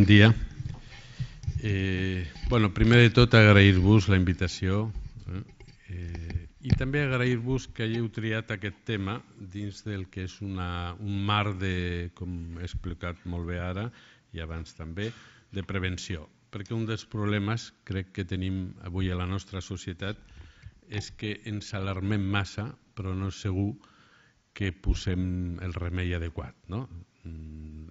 Bon dia. Eh, bueno, primer de tot agrair-vos la invitació eh, eh i també agrair-vos que hagueu triat aquest tema dins del que és una, un mar de, com he explicat molt bé ara i abans també, de prevenció. Perquè un dels problemes crec que tenim avui a la nostra societat és que ens alarmem massa però no és segur que posem el remei adequat. No? Mm,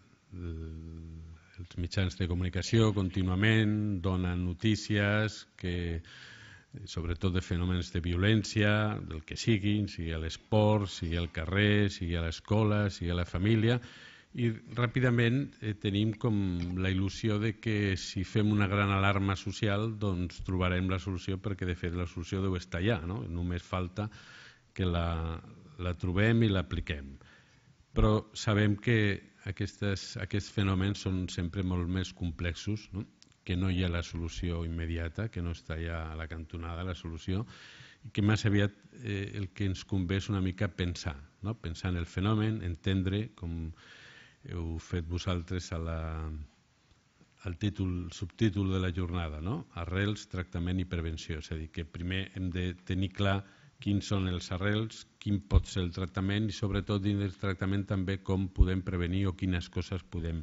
els mitjans de comunicació contínuament donen notícies que sobretot de fenòmens de violència, del que siguin, sigui a l'esport, sigui al carrer, sigui a l'escola, sigui a la família, i ràpidament eh, tenim com la il·lusió de que si fem una gran alarma social doncs trobarem la solució perquè de fet la solució deu estar allà, no? només falta que la, la trobem i l'apliquem. Però sabem que aquestes, aquests fenòmens són sempre molt més complexos, no? que no hi ha la solució immediata, que no està ja a la cantonada la solució, i que més aviat eh, el que ens convé és una mica pensar, no? pensar en el fenomen, entendre, com heu fet vosaltres a la, al títol, subtítol de la jornada, no? arrels, tractament i prevenció. És a dir, que primer hem de tenir clar quins són els arrels, quin pot ser el tractament i sobretot dins del tractament també com podem prevenir o quines coses podem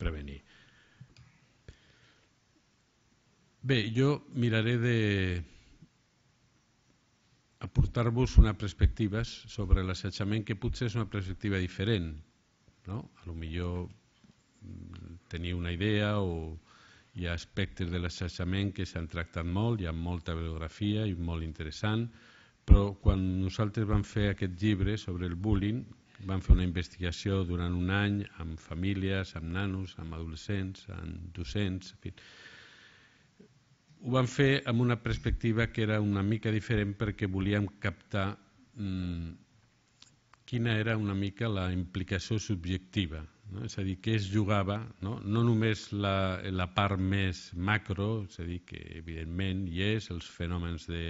prevenir. Bé, jo miraré de aportar-vos una perspectiva sobre l'assetjament que potser és una perspectiva diferent. No? A lo millor mm, teniu una idea o hi ha aspectes de l'assetjament que s'han tractat molt, hi ha molta bibliografia i molt interessant, però però quan nosaltres vam fer aquest llibre sobre el bullying, vam fer una investigació durant un any amb famílies, amb nanos, amb adolescents, amb docents, en fi. Ho vam fer amb una perspectiva que era una mica diferent perquè volíem captar mmm, quina era una mica la implicació subjectiva, no? és a dir, què es jugava, no, no només la, la part més macro, és a dir, que evidentment hi és, els fenòmens de,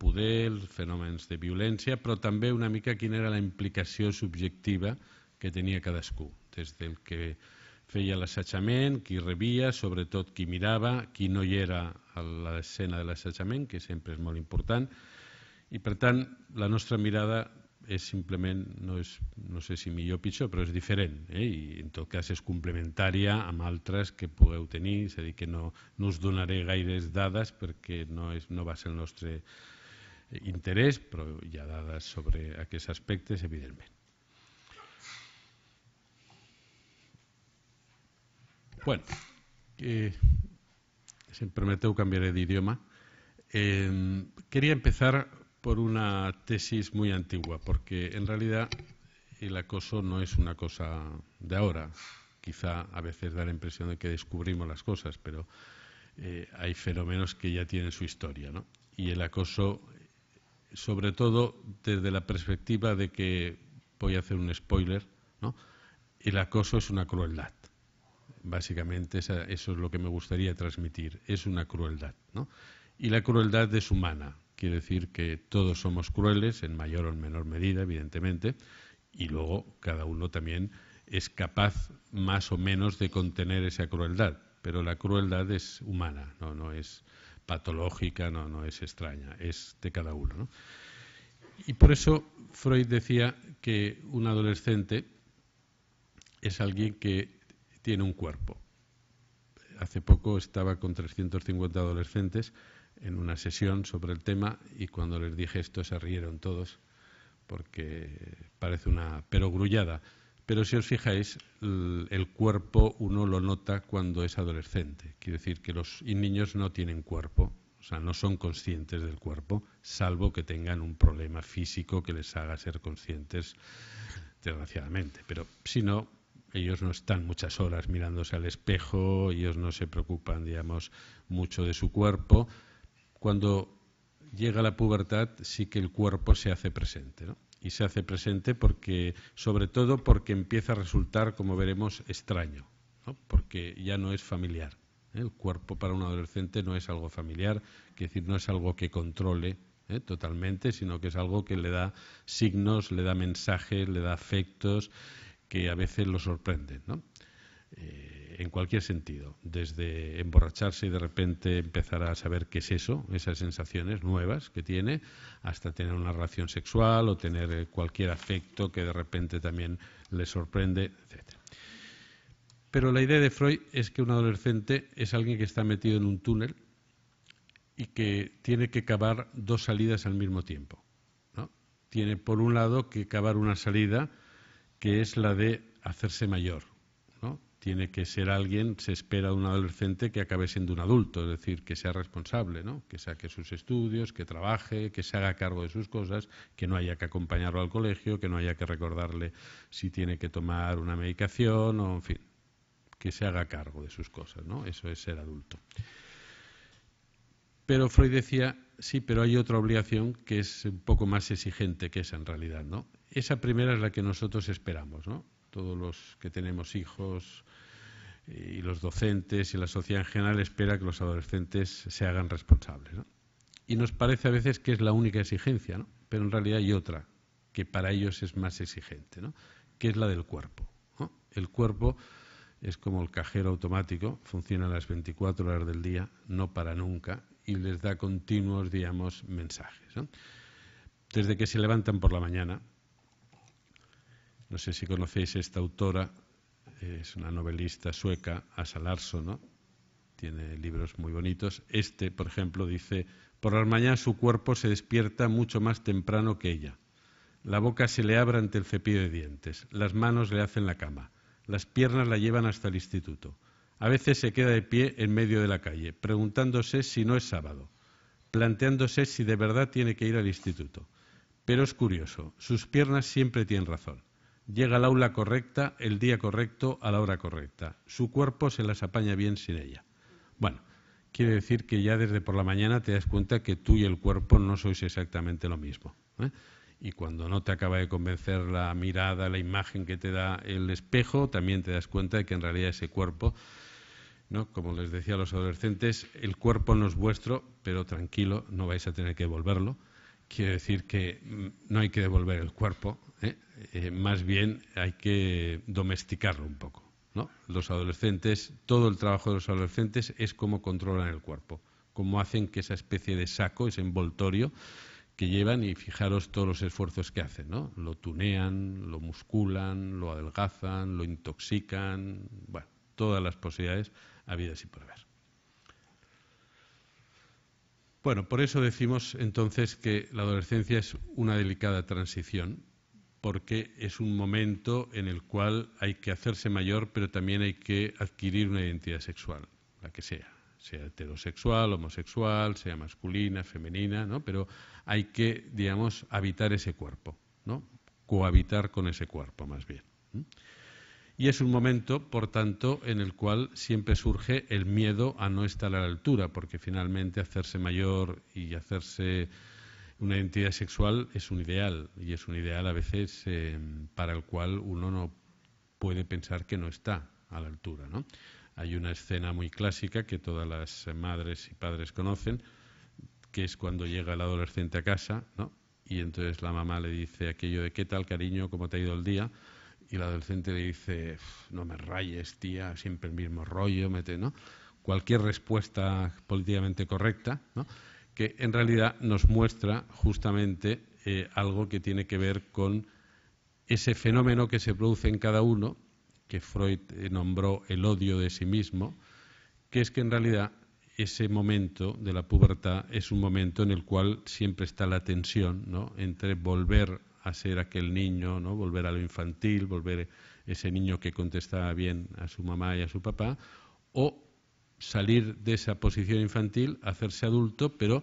poder, els fenòmens de violència, però també una mica quina era la implicació subjectiva que tenia cadascú, des del que feia l'assetjament, qui rebia, sobretot qui mirava, qui no hi era a l'escena de l'assetjament, que sempre és molt important, i per tant la nostra mirada és simplement, no, és, no sé si millor o pitjor, però és diferent eh? i en tot cas és complementària amb altres que pugueu tenir, és a dir, que no, no us donaré gaires dades perquè no, és, no va ser el nostre interés, ya ya sobre sobre aquellos aspectos, evidentemente. Bueno, siempre si me que cambiar de idioma. Em, quería empezar por una tesis muy antigua, porque en realidad el acoso no es una cosa de ahora. Quizá a veces da la impresión de que descubrimos las cosas, pero eh, hay fenómenos que ya tienen su historia, ¿no? Y el acoso sobre todo desde la perspectiva de que, voy a hacer un spoiler, el acoso es una crueldad. Básicamente eso es lo que me gustaría transmitir, es una crueldad. Y la crueldad es humana, quiere decir que todos somos crueles, en mayor o en menor medida, evidentemente, y luego cada uno también es capaz más o menos de contener esa crueldad, pero la crueldad es humana, no, no es patológica, no, no es extraña, es de cada uno. Y por eso Freud decía que un adolescente es alguien que tiene un cuerpo. Hace poco estaba con 350 adolescentes en una sesión sobre el tema y cuando les dije esto se rieron todos porque parece una perogrullada. Pero si os fijáis, el cuerpo uno lo nota cuando es adolescente. Quiere decir que los niños no tienen cuerpo, o sea, no son conscientes del cuerpo, salvo que tengan un problema físico que les haga ser conscientes, desgraciadamente. Pero si no, ellos no están muchas horas mirándose al espejo, ellos no se preocupan, digamos, mucho de su cuerpo. Cuando llega la pubertad, sí que el cuerpo se hace presente, ¿no? y se hace presente porque, sobre todo porque empieza a resultar, como veremos, extraño, porque ya no es familiar. ¿eh? El cuerpo para un adolescente no es algo familiar, es decir, no es algo que controle ¿eh? totalmente, sino que es algo que le da signos, le da mensajes, le da afectos que a veces lo sorprenden. Eh, en cualquier sentido, desde emborracharse y de repente empezar a saber qué es eso, esas sensaciones nuevas que tiene, hasta tener una relación sexual o tener eh, cualquier afecto que de repente también le sorprende, etc. Pero la idea de Freud es que un adolescente es alguien que está metido en un túnel y que tiene que cavar dos salidas al mismo tiempo. ¿no? Tiene por un lado que cavar una salida que es la de hacerse mayor, tiene que ser alguien, se espera de un adolescente que acabe siendo un adulto, es decir, que sea responsable, ¿no? que saque sus estudios, que trabaje, que se haga cargo de sus cosas, que no haya que acompañarlo al colegio, que no haya que recordarle si tiene que tomar una medicación o, en fin, que se haga cargo de sus cosas. ¿no? Eso es ser adulto. Pero Freud decía, sí, pero hay otra obligación que es un poco más exigente que esa en realidad. ¿no? Esa primera es la que nosotros esperamos, ¿no? todos los que tenemos hijos y los docentes y la sociedad en general espera que los adolescentes se hagan responsables. Y nos parece a veces que es la única exigencia, pero en realidad hay otra que para ellos es más exigente, que es la del cuerpo. El cuerpo es como el cajero automático, funciona a las 24 horas del día, no para nunca, y les da continuos, digamos, mensajes. Desde que se levantan por la mañana, no sé si conocéis esta autora, es una novelista sueca, Asa Larsson, tiene libros muy bonitos. Este, por ejemplo, dice, por las mañanas su cuerpo se despierta mucho más temprano que ella. La boca se le abre ante el cepillo de dientes, las manos le hacen la cama, las piernas la llevan hasta el instituto. A veces se queda de pie en medio de la calle, preguntándose si no es sábado, planteándose si de verdad tiene que ir al instituto. Pero es curioso, sus piernas siempre tienen razón. Llega al aula correcta, el día correcto, a la hora correcta. Su cuerpo se las apaña bien sin ella. Bueno, quiere decir que ya desde por la mañana te das cuenta que tú y el cuerpo no sois exactamente lo mismo. ¿eh? Y cuando no te acaba de convencer la mirada, la imagen que te da el espejo, también te das cuenta de que en realidad ese cuerpo, ¿no? como les decía a los adolescentes, el cuerpo no es vuestro, pero tranquilo, no vais a tener que devolverlo Quiero decir que no hay que devolver el cuerpo, ¿eh? Eh, más bien hay que domesticarlo un poco. ¿no? Los adolescentes, todo el trabajo de los adolescentes es cómo controlan el cuerpo, cómo hacen que esa especie de saco, ese envoltorio que llevan y fijaros todos los esfuerzos que hacen, ¿no? Lo tunean, lo musculan, lo adelgazan, lo intoxican, bueno, todas las posibilidades habidas y por bueno, por eso decimos entonces que la adolescencia es una delicada transición, porque es un momento en el cual hay que hacerse mayor, pero también hay que adquirir una identidad sexual, la que sea, sea heterosexual, homosexual, sea masculina, femenina, ¿no? Pero hay que, digamos, habitar ese cuerpo, ¿no? Cohabitar con ese cuerpo, más bien. Y es un momento, por tanto, en el cual siempre surge el miedo a no estar a la altura, porque finalmente hacerse mayor y hacerse una identidad sexual es un ideal, y es un ideal a veces eh, para el cual uno no puede pensar que no está a la altura. Hay una escena muy clásica que todas las madres y padres conocen, que es cuando llega el adolescente a casa, ¿no? y entonces la mamá le dice aquello de qué tal, cariño, cómo te ha ido el día y la adolescente le dice, no me rayes, tía, siempre el mismo rollo, mete, ¿no? Cualquier respuesta políticamente correcta, ¿no? que en realidad nos muestra justamente eh, algo que tiene que ver con ese fenómeno que se produce en cada uno, que Freud eh, nombró el odio de sí mismo, que es que en realidad ese momento de la pubertad es un momento en el cual siempre está la tensión ¿no? entre volver a ser aquel niño, ¿no? volver a lo infantil, volver ese niño que contestaba bien a su mamá y a su papá, o salir de esa posición infantil, hacerse adulto, pero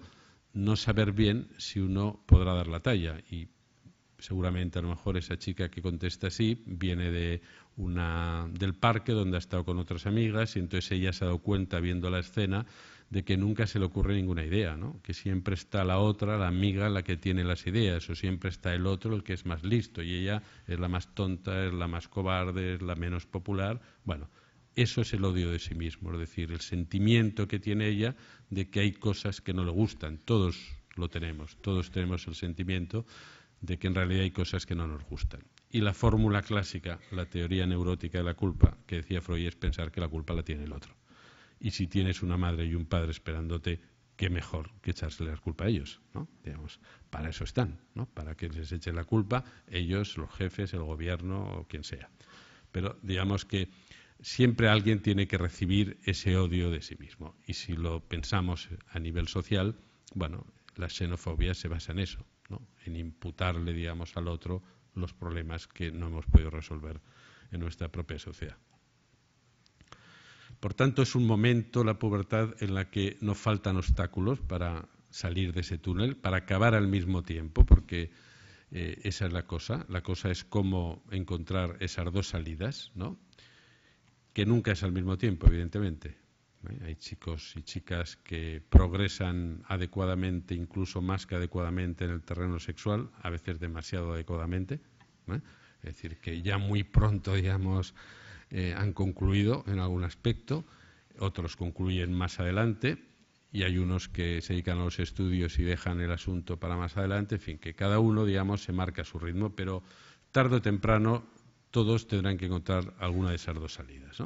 no saber bien si uno podrá dar la talla. Y seguramente a lo mejor esa chica que contesta así viene de una, del parque donde ha estado con otras amigas y entonces ella se ha dado cuenta viendo la escena de que nunca se le ocurre ninguna idea, ¿no? que siempre está la otra, la amiga, la que tiene las ideas, o siempre está el otro, el que es más listo, y ella es la más tonta, es la más cobarde, es la menos popular. Bueno, eso es el odio de sí mismo, es decir, el sentimiento que tiene ella de que hay cosas que no le gustan. Todos lo tenemos, todos tenemos el sentimiento de que en realidad hay cosas que no nos gustan. Y la fórmula clásica, la teoría neurótica de la culpa, que decía Freud, es pensar que la culpa la tiene el otro y si tienes una madre y un padre esperándote, qué mejor que echarse la culpa a ellos, ¿no? Digamos, para eso están, ¿no? Para que les eche la culpa ellos, los jefes, el gobierno o quien sea. Pero digamos que siempre alguien tiene que recibir ese odio de sí mismo. Y si lo pensamos a nivel social, bueno, la xenofobia se basa en eso, En imputarle, digamos, al otro los problemas que no hemos podido resolver en nuestra propia sociedad. Por tanto, es un momento, la pubertad, en la que no faltan obstáculos para salir de ese túnel, para acabar al mismo tiempo, porque eh, esa es la cosa. La cosa es cómo encontrar esas dos salidas, ¿no? que nunca es al mismo tiempo, evidentemente. Hay chicos y chicas que progresan adecuadamente, incluso más que adecuadamente en el terreno sexual, a veces demasiado adecuadamente. Es decir, que ya muy pronto, digamos, eh, han concluido en algún aspecto, otros concluyen más adelante y hay unos que se dedican a los estudios y dejan el asunto para más adelante, en fin, que cada uno, digamos, se marca su ritmo, pero tarde o temprano todos tendrán que encontrar alguna de esas dos salidas.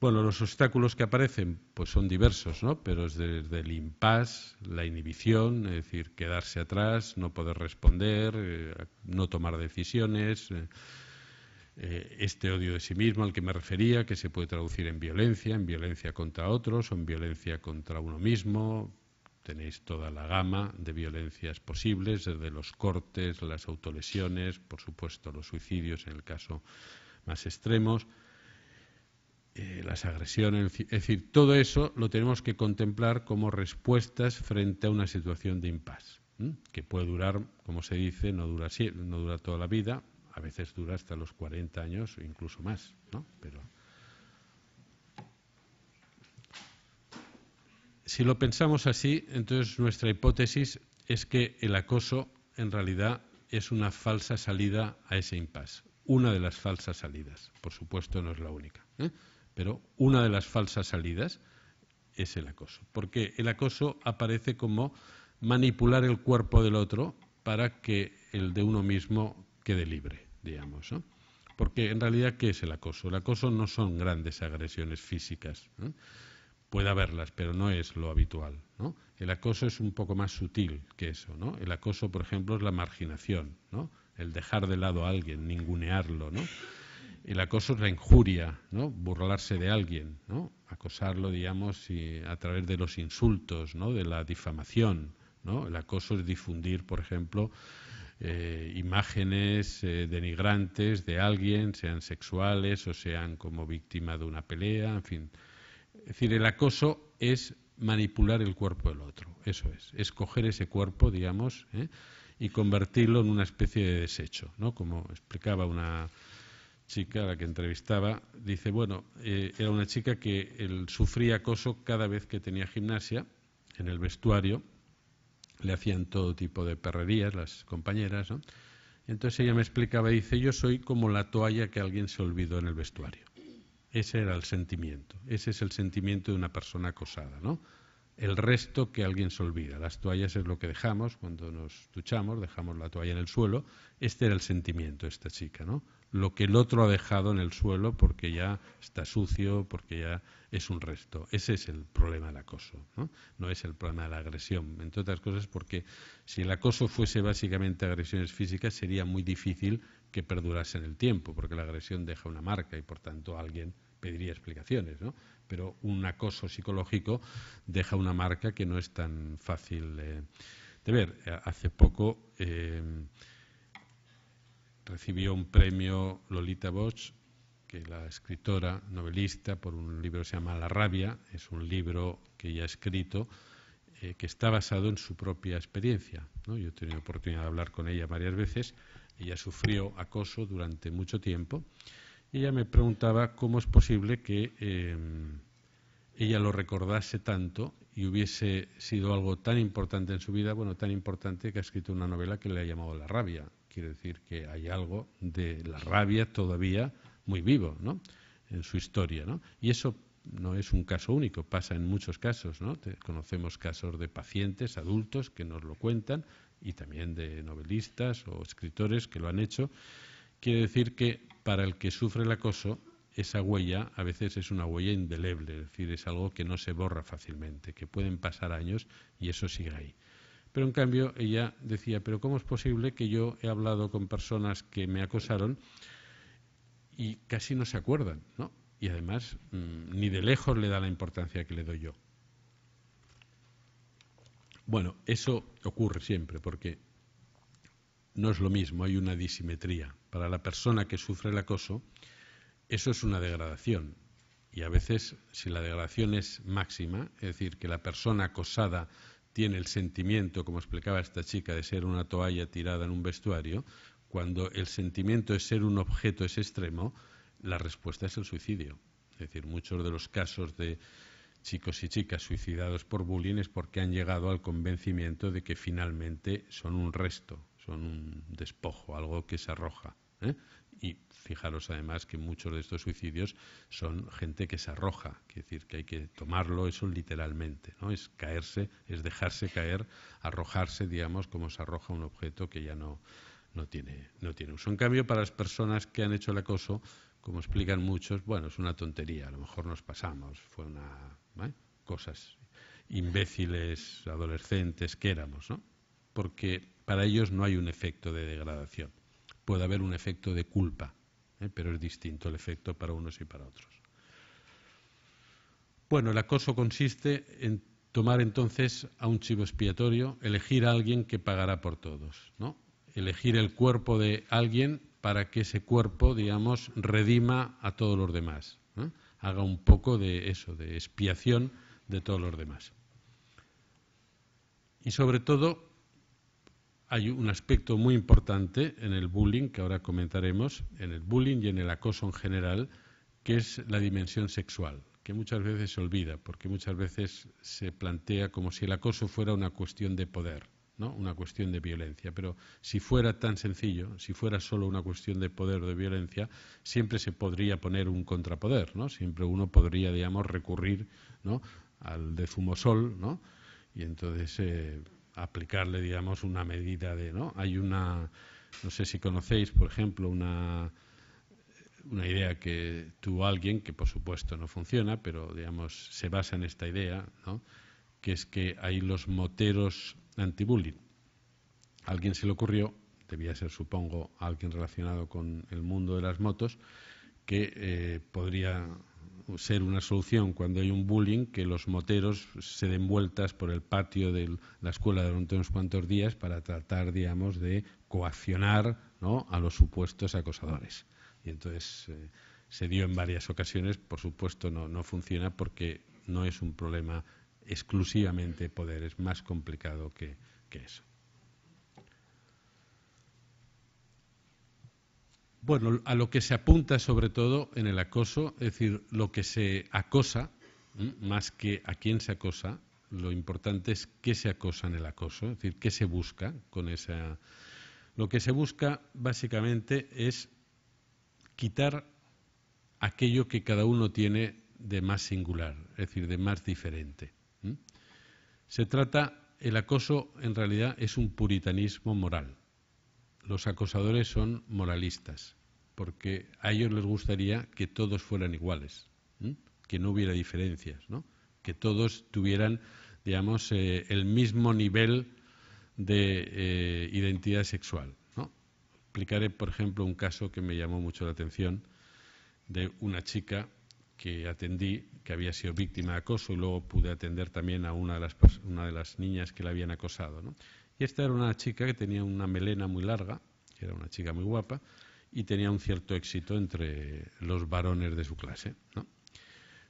Bueno, los obstáculos que aparecen pues son diversos, ¿no? pero es desde el impas, la inhibición, es decir, quedarse atrás, no poder responder, eh, no tomar decisiones, eh, eh, este odio de sí mismo al que me refería, que se puede traducir en violencia, en violencia contra otros o en violencia contra uno mismo. Tenéis toda la gama de violencias posibles, desde los cortes, las autolesiones, por supuesto los suicidios en el caso más extremos, eh, las agresiones, es decir, todo eso lo tenemos que contemplar como respuestas frente a una situación de impasse, que puede durar, como se dice, no dura, no dura toda la vida, a veces dura hasta los 40 años o incluso más, Pero si lo pensamos así, entonces nuestra hipótesis es que el acoso en realidad es una falsa salida a ese impasse. Una de las falsas salidas, por supuesto no es la única, ¿eh? pero una de las falsas salidas es el acoso. Porque el acoso aparece como manipular el cuerpo del otro para que el de uno mismo quede libre digamos. ¿no? Porque en realidad, ¿qué es el acoso? El acoso no son grandes agresiones físicas. Puede haberlas, pero no es lo habitual. ¿no? El acoso es un poco más sutil que eso. ¿no? El acoso, por ejemplo, es la marginación, ¿no? el dejar de lado a alguien, ningunearlo. ¿no? El acoso es la injuria, ¿no? burlarse de alguien, ¿no? acosarlo, digamos, y a través de los insultos, ¿no? de la difamación. ¿no? El acoso es difundir, por ejemplo, eh, imágenes eh, denigrantes de alguien, sean sexuales o sean como víctima de una pelea, en fin. Es decir, el acoso es manipular el cuerpo del otro, eso es, es coger ese cuerpo, digamos, ¿eh? y convertirlo en una especie de desecho, ¿no? Como explicaba una chica a la que entrevistaba, dice, bueno, era una chica que sufría acoso cada vez que tenía gimnasia en el vestuario le hacían todo tipo de perrerías las compañeras, ¿no? Entonces ella me explicaba, y dice, yo soy como la toalla que alguien se olvidó en el vestuario. Ese era el sentimiento, ese es el sentimiento de una persona acosada, ¿no? El resto que alguien se olvida. Las toallas es lo que dejamos cuando nos duchamos, dejamos la toalla en el suelo. Este era el sentimiento de esta chica, ¿no? lo que el otro ha dejado en el suelo porque ya está sucio, porque ya es un resto. Ese es el problema del acoso, ¿no? es el problema de la agresión. Entre otras cosas porque si el acoso fuese básicamente agresiones físicas sería muy difícil que perdurase en el tiempo, porque la agresión deja una marca y por tanto alguien pediría explicaciones, ¿no? Pero un acoso psicológico deja una marca que no es tan fácil de ver. Eh, hace poco... Eh, recibió un premio Lolita Bosch, que la escritora, novelista, por un libro que se llama La rabia, es un libro que ella ha escrito, eh, que está basado en su propia experiencia. Yo he tenido oportunidad de hablar con ella varias veces, ella sufrió acoso durante mucho tiempo, y ella me preguntaba cómo es posible que em, ella lo recordase tanto y hubiese sido algo tan importante en su vida, bueno, tan importante que ha escrito una novela que le ha llamado La rabia. Quiere decir que hay algo de la rabia todavía muy vivo en su historia. Y eso no es un caso único, pasa en muchos casos. conocemos casos de pacientes, adultos, que nos lo cuentan, y también de novelistas o escritores que lo han hecho. Quiere decir que para el que sufre el acoso, esa huella a veces es una huella indeleble, es decir, es algo que no se borra fácilmente, que pueden pasar años y eso sigue ahí. Pero en cambio ella decía, pero ¿cómo es posible que yo he hablado con personas que me acosaron y casi no se acuerdan? ¿no? Y además mm, ni de lejos le da la importancia que le doy yo. Bueno, eso ocurre siempre porque no es lo mismo, hay una disimetría. Para la persona que sufre el acoso, eso es una degradación. Y a veces, si la degradación es máxima, es decir, que la persona acosada tiene el sentimiento, como explicaba esta chica, de ser una toalla tirada en un vestuario, cuando el sentimiento de ser un objeto es extremo, la respuesta es el suicidio. Es decir, muchos de los casos de chicos y chicas suicidados por bullying es porque han llegado al convencimiento de que finalmente son un resto, son un despojo, algo que se arroja. ¿eh? Y fijaros además que muchos de estos suicidios son gente que se arroja, es decir, que hay que tomarlo eso literalmente, ¿no? Es caerse, es dejarse caer, arrojarse, digamos, como se arroja un objeto que ya no, tiene, no tiene uso. En cambio, para las personas que han hecho el acoso, como explican muchos, bueno, es una tontería, a lo mejor nos pasamos, fue una... cosas imbéciles, adolescentes que éramos, ¿no? Porque para ellos no hay un efecto de degradación puede haber un efecto de culpa, ¿eh? pero es distinto el efecto para unos y para otros. Bueno, el acoso consiste en tomar entonces a un chivo expiatorio, elegir a alguien que pagará por todos, ¿no? Elegir el cuerpo de alguien para que ese cuerpo, digamos, redima a todos los demás, ¿eh? haga un poco de eso, de expiación de todos los demás. Y sobre todo, hay un aspecto muy importante en el bullying, que ahora comentaremos, en el bullying y en el acoso en general, que es la dimensión sexual, que muchas veces se olvida, porque muchas veces se plantea como si el acoso fuera una cuestión de poder, ¿no? una cuestión de violencia. Pero si fuera tan sencillo, si fuera solo una cuestión de poder o de violencia, siempre se podría poner un contrapoder, ¿no? siempre uno podría, digamos, recurrir al de fumosol, ¿no? y entonces eh, aplicarle, digamos, una medida de, ¿no? Hay una, no sé si conocéis, por ejemplo, una, una idea que tuvo alguien, que por supuesto no funciona, pero, digamos, se basa en esta idea, ¿no? Que es que hay los moteros antibullying. bullying alguien se le ocurrió, debía ser, supongo, alguien relacionado con el mundo de las motos, que eh, podría ser una solución cuando hay un bullying que los moteros se den vueltas por el patio de la escuela durante unos cuantos días para tratar, digamos, de coaccionar a los supuestos acosadores. Y entonces eh, se dio en varias ocasiones, por supuesto no, funciona porque no es un problema exclusivamente poder, es más complicado que eso. Bueno, a lo que se apunta sobre todo en el acoso, es decir, lo que se acosa, más que a quién se acosa, lo importante es qué se acosa en el acoso, es decir, qué se busca con esa... Lo que se busca básicamente es quitar aquello que cada uno tiene de más singular, es decir, de más diferente. Se trata, el acoso en realidad es un puritanismo moral los acosadores son moralistas, porque a ellos les gustaría que todos fueran iguales, que no hubiera diferencias, que todos tuvieran, digamos, eh, el mismo nivel de eh, identidad sexual. ¿no? Explicaré, por ejemplo, un caso que me llamó mucho la atención de una chica que atendí, que había sido víctima de acoso, y luego pude atender también a una de las, una de las niñas que la habían acosado. ¿no? Y esta era una chica que tenía una melena muy larga, era una chica muy guapa, y tenía un cierto éxito entre los varones de su clase.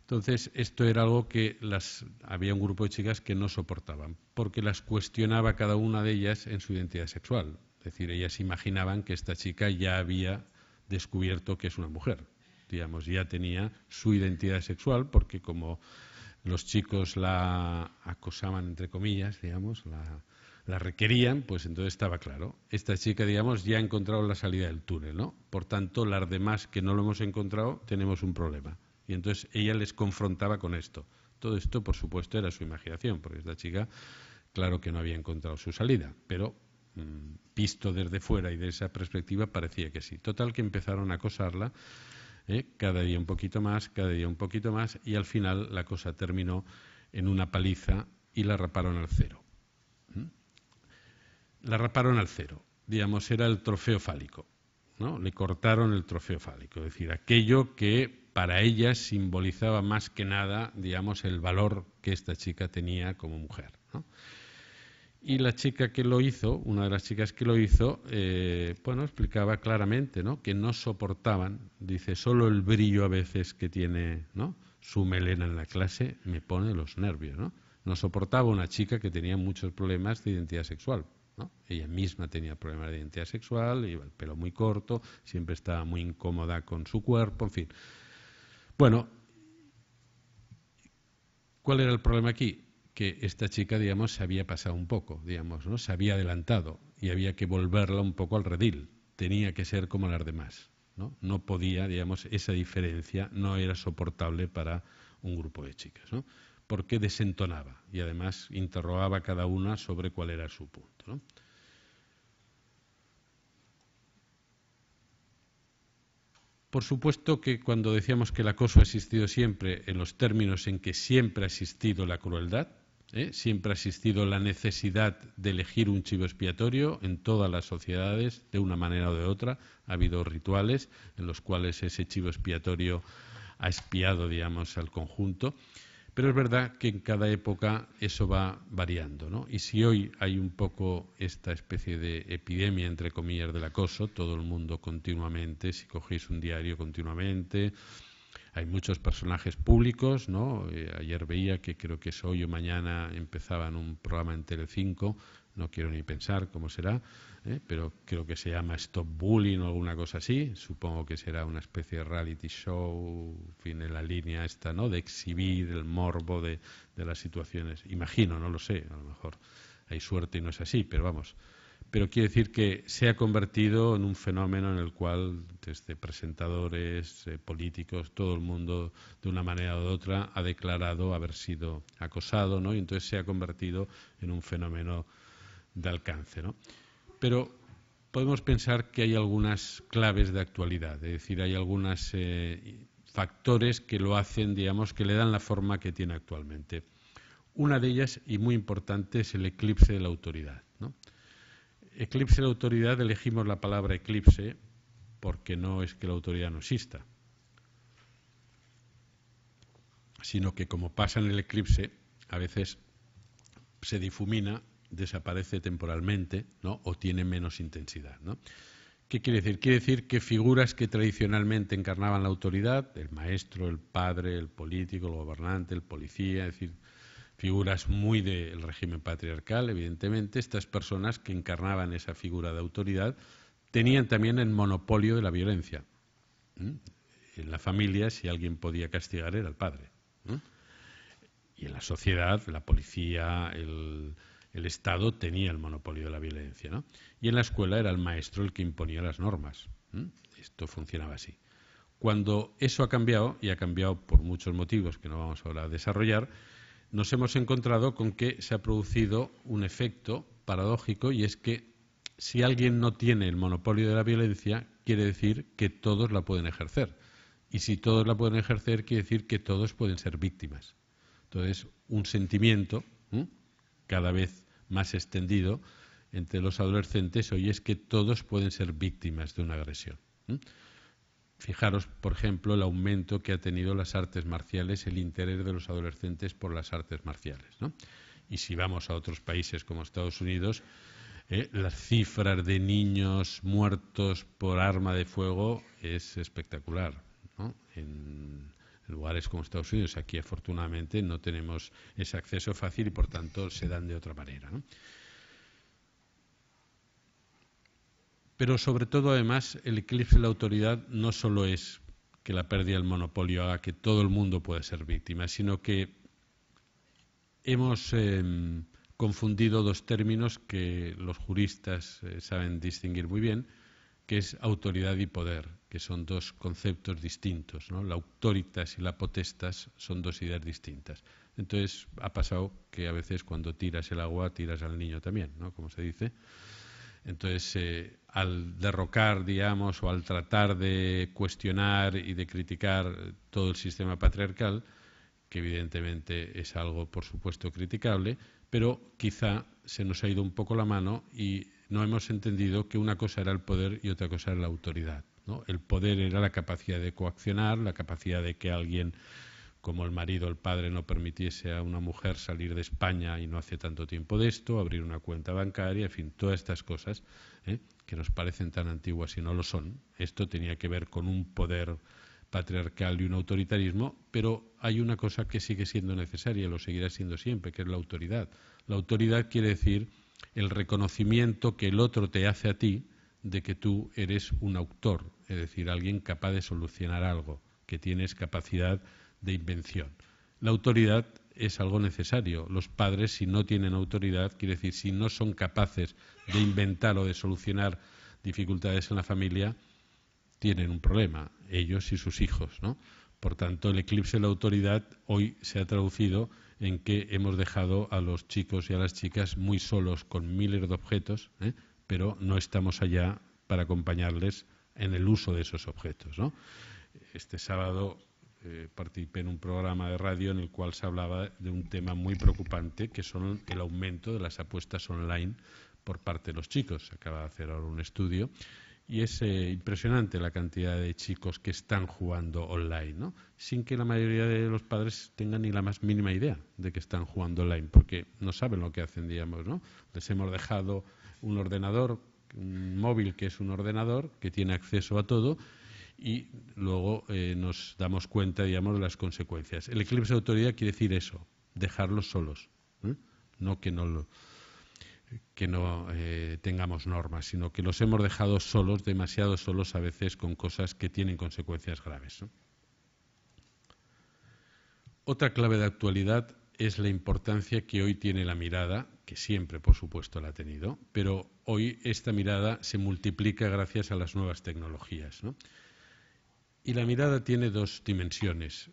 Entonces, esto era algo que las, había un grupo de chicas que no soportaban, porque las cuestionaba cada una de ellas en su identidad sexual. Es decir, ellas imaginaban que esta chica ya había descubierto que es una mujer. Digamos, ya tenía su identidad sexual, porque como los chicos la acosaban, entre comillas, digamos, la, la requerían, pues entonces estaba claro. Esta chica, digamos, ya ha encontrado la salida del túnel, ¿no? Por tanto, las demás que no lo hemos encontrado, tenemos un problema. Y entonces ella les confrontaba con esto. Todo esto, por supuesto, era su imaginación, porque esta chica, claro que no había encontrado su salida, pero mm, visto desde fuera y de esa perspectiva, parecía que sí. Total que empezaron a acosarla, ¿eh? cada día un poquito más, cada día un poquito más, y al final la cosa terminó en una paliza y la raparon al cero la raparon al cero. Digamos, era el trofeo fálico. ¿no? Le cortaron el trofeo fálico, es decir, aquello que para ella simbolizaba más que nada, digamos, el valor que esta chica tenía como mujer. Y la chica que lo hizo, una de las chicas que lo hizo, eh, bueno, explicaba claramente ¿no? que no soportaban, dice, solo el brillo a veces que tiene ¿no? su melena en la clase me pone los nervios. ¿no? no soportaba una chica que tenía muchos problemas de identidad sexual, ella misma tenía problemas de identidad sexual, iba el pelo muy corto, siempre estaba muy incómoda con su cuerpo, en fin. Bueno, ¿cuál era el problema aquí? Que esta chica, digamos, se había pasado un poco, digamos, ¿no? Se había adelantado y había que volverla un poco al redil. Tenía que ser como las demás, ¿no? No podía, digamos, esa diferencia no era soportable para un grupo de chicas, ¿no? qué desentonaba y además interrogaba a cada una sobre cuál era su punto. Por supuesto que cuando decíamos que el acoso ha existido siempre en los términos en que siempre ha existido la crueldad, ¿eh? siempre ha existido la necesidad de elegir un chivo expiatorio en todas las sociedades, de una manera o de otra, ha habido rituales en los cuales ese chivo expiatorio ha espiado, digamos, al conjunto. Pero es verdad que en cada época eso va variando, ¿no? Y si hoy hay un poco esta especie de epidemia, entre comillas, del acoso, todo el mundo continuamente, si cogéis un diario continuamente, hay muchos personajes públicos, ¿no? Eh, ayer veía que creo que hoy o mañana empezaban un programa en Telecinco no quiero ni pensar cómo será, ¿eh? pero creo que se llama Stop Bullying o alguna cosa así, supongo que será una especie de reality show, en fin, en la línea esta, ¿no? De exhibir el morbo de, las situaciones. Imagino, no lo sé, a lo mejor hay suerte y no es así, pero vamos. Pero quiere decir que se ha convertido en un fenómeno en el cual desde presentadores, eh, políticos, todo el mundo de una manera u otra ha declarado haber sido acosado, ¿no? Y entonces se ha convertido en un fenómeno de alcance. Pero podemos pensar que hay algunas claves de actualidad, es decir, hay algunos eh, factores que lo hacen, digamos, que le dan la forma que tiene actualmente. Una de ellas, y muy importante, es el eclipse de la autoridad. Eclipse de la autoridad, elegimos la palabra eclipse porque no es que la autoridad no exista, sino que como pasa en el eclipse, a veces se difumina desaparece temporalmente o tiene menos intensidad. ¿Qué quiere decir? Quiere decir que figuras que tradicionalmente encarnaban la autoridad, el maestro, el padre, el político, el gobernante, el policía, es decir, figuras muy del régimen patriarcal, evidentemente, estas personas que encarnaban esa figura de autoridad tenían también el monopolio de la violencia. ¿Mm? En la familia, si alguien podía castigar, era el padre. Y en la sociedad, la policía, el, el Estado tenía el monopolio de la violencia. ¿no? Y en la escuela era el maestro el que imponía las normas. Esto funcionaba así. Cuando eso ha cambiado, y ha cambiado por muchos motivos que no vamos ahora a desarrollar, nos hemos encontrado con que se ha producido un efecto paradójico y es que si alguien no tiene el monopolio de la violencia, quiere decir que todos la pueden ejercer. Y si todos la pueden ejercer, quiere decir que todos pueden ser víctimas. Entonces, un sentimiento cada vez más extendido entre los adolescentes hoy es que todos pueden ser víctimas de una agresión. Fijaros, por ejemplo, el aumento que ha tenido las artes marciales, el interés de los adolescentes por las artes marciales. Y si vamos a otros países como Estados Unidos, eh, las cifras de niños muertos por arma de fuego es espectacular. En lugares como Estados Unidos, aquí afortunadamente no tenemos ese acceso fácil y por tanto se dan de otra manera. Pero sobre todo, además, el eclipse de la autoridad no solo es que la pérdida del monopolio haga que todo el mundo pueda ser víctima, sino que hemos eh, confundido dos términos que los juristas eh, saben distinguir muy bien, que es autoridad y poder que son dos conceptos distintos. La autoritas y la potestas son dos ideas distintas. Entonces, ha pasado que a veces cuando tiras el agua, tiras al niño también, ¿no? como se dice. Entonces, eh, al derrocar, digamos, o al tratar de cuestionar y de criticar todo el sistema patriarcal, que evidentemente es algo, por supuesto, criticable, pero quizá se nos ha ido un poco la mano y no hemos entendido que una cosa era el poder y otra cosa era la autoridad. El poder era la capacidad de coaccionar, la capacidad de que alguien como el marido, o el padre, no permitiese a una mujer salir de España y no hace tanto tiempo de esto, abrir una cuenta bancaria, en fin, todas estas cosas ¿eh? que nos parecen tan antiguas y no lo son. Esto tenía que ver con un poder patriarcal y un autoritarismo, pero hay una cosa que sigue siendo necesaria y lo seguirá siendo siempre, que es la autoridad. La autoridad quiere decir el reconocimiento que el otro te hace a ti de que tú eres un autor, es decir, alguien capaz de solucionar algo, que tienes capacidad de invención. La autoridad es algo necesario. Los padres, si no tienen autoridad, quiere decir, si no son capaces de inventar o de solucionar dificultades en la familia, tienen un problema, ellos y sus hijos, ¿no? Por tanto, el eclipse de la autoridad hoy se ha traducido en que hemos dejado a los chicos y a las chicas muy solos con miles de objetos, ¿eh? pero no estamos allá para acompañarles en el uso de esos objetos. ¿no? Este sábado eh, participé en un programa de radio en el cual se hablaba de un tema muy preocupante, que son el aumento de las apuestas online por parte de los chicos. Se acaba de hacer ahora un estudio y es eh, impresionante la cantidad de chicos que están jugando online, ¿no? sin que la mayoría de los padres tengan ni la más mínima idea de que están jugando online, porque no saben lo que hacen, digamos. ¿no? Les hemos dejado un ordenador, móvil que es un ordenador, que tiene acceso a todo, y luego eh, nos damos cuenta, digamos, de las consecuencias. El eclipse de autoridad quiere decir eso, dejarlos solos, ¿eh? no que no, que no eh, tengamos normas, sino que los hemos dejado solos, demasiado solos a veces con cosas que tienen consecuencias graves. Otra clave de actualidad es la importancia que hoy tiene la mirada que siempre, por supuesto, la ha tenido, pero hoy esta mirada se multiplica gracias a las nuevas tecnologías. Y la mirada tiene dos dimensiones.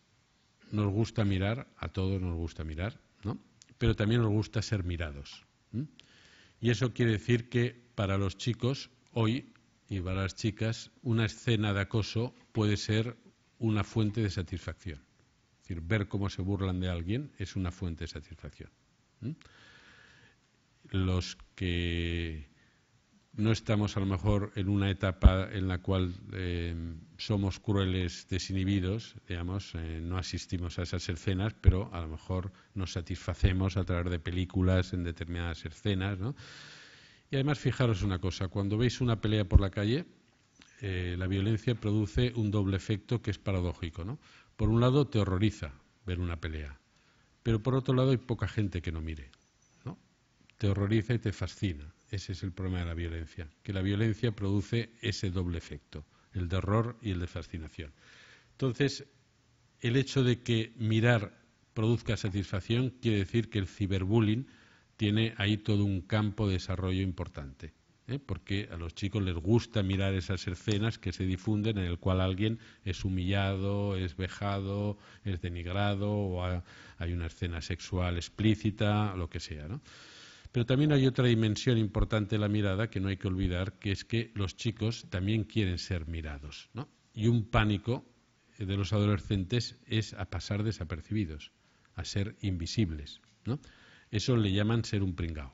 Nos gusta mirar, a todos nos gusta mirar, ¿no? pero también nos gusta ser mirados. Y eso quiere decir que para los chicos, hoy, y para las chicas, una escena de acoso puede ser una fuente de satisfacción. Es decir, ver cómo se burlan de alguien es una fuente de satisfacción los que no estamos a lo mejor en una etapa en la cual eh, somos crueles desinhibidos, digamos, eh, no asistimos a esas escenas, pero a lo mejor nos satisfacemos a través de películas en determinadas escenas, Y además, fijaros una cosa, cuando veis una pelea por la calle, eh, la violencia produce un doble efecto que es paradójico, Por un lado, te horroriza ver una pelea, pero por otro lado, hay poca gente que no mire te horroriza y te fascina. Ese es el problema de la violencia, que la violencia produce ese doble efecto, el de horror y el de fascinación. Entonces, el hecho de que mirar produzca satisfacción quiere decir que el ciberbullying tiene ahí todo un campo de desarrollo importante, ¿eh? porque a los chicos les gusta mirar esas escenas que se difunden en el cual alguien es humillado, es vejado, es denigrado, o hay una escena sexual explícita, lo que sea, ¿no? Pero también hay otra dimensión importante de la mirada que no hay que olvidar, que es que los chicos también quieren ser mirados. Y un pánico de los adolescentes es a pasar desapercibidos, a ser invisibles. Eso le llaman ser un pringao.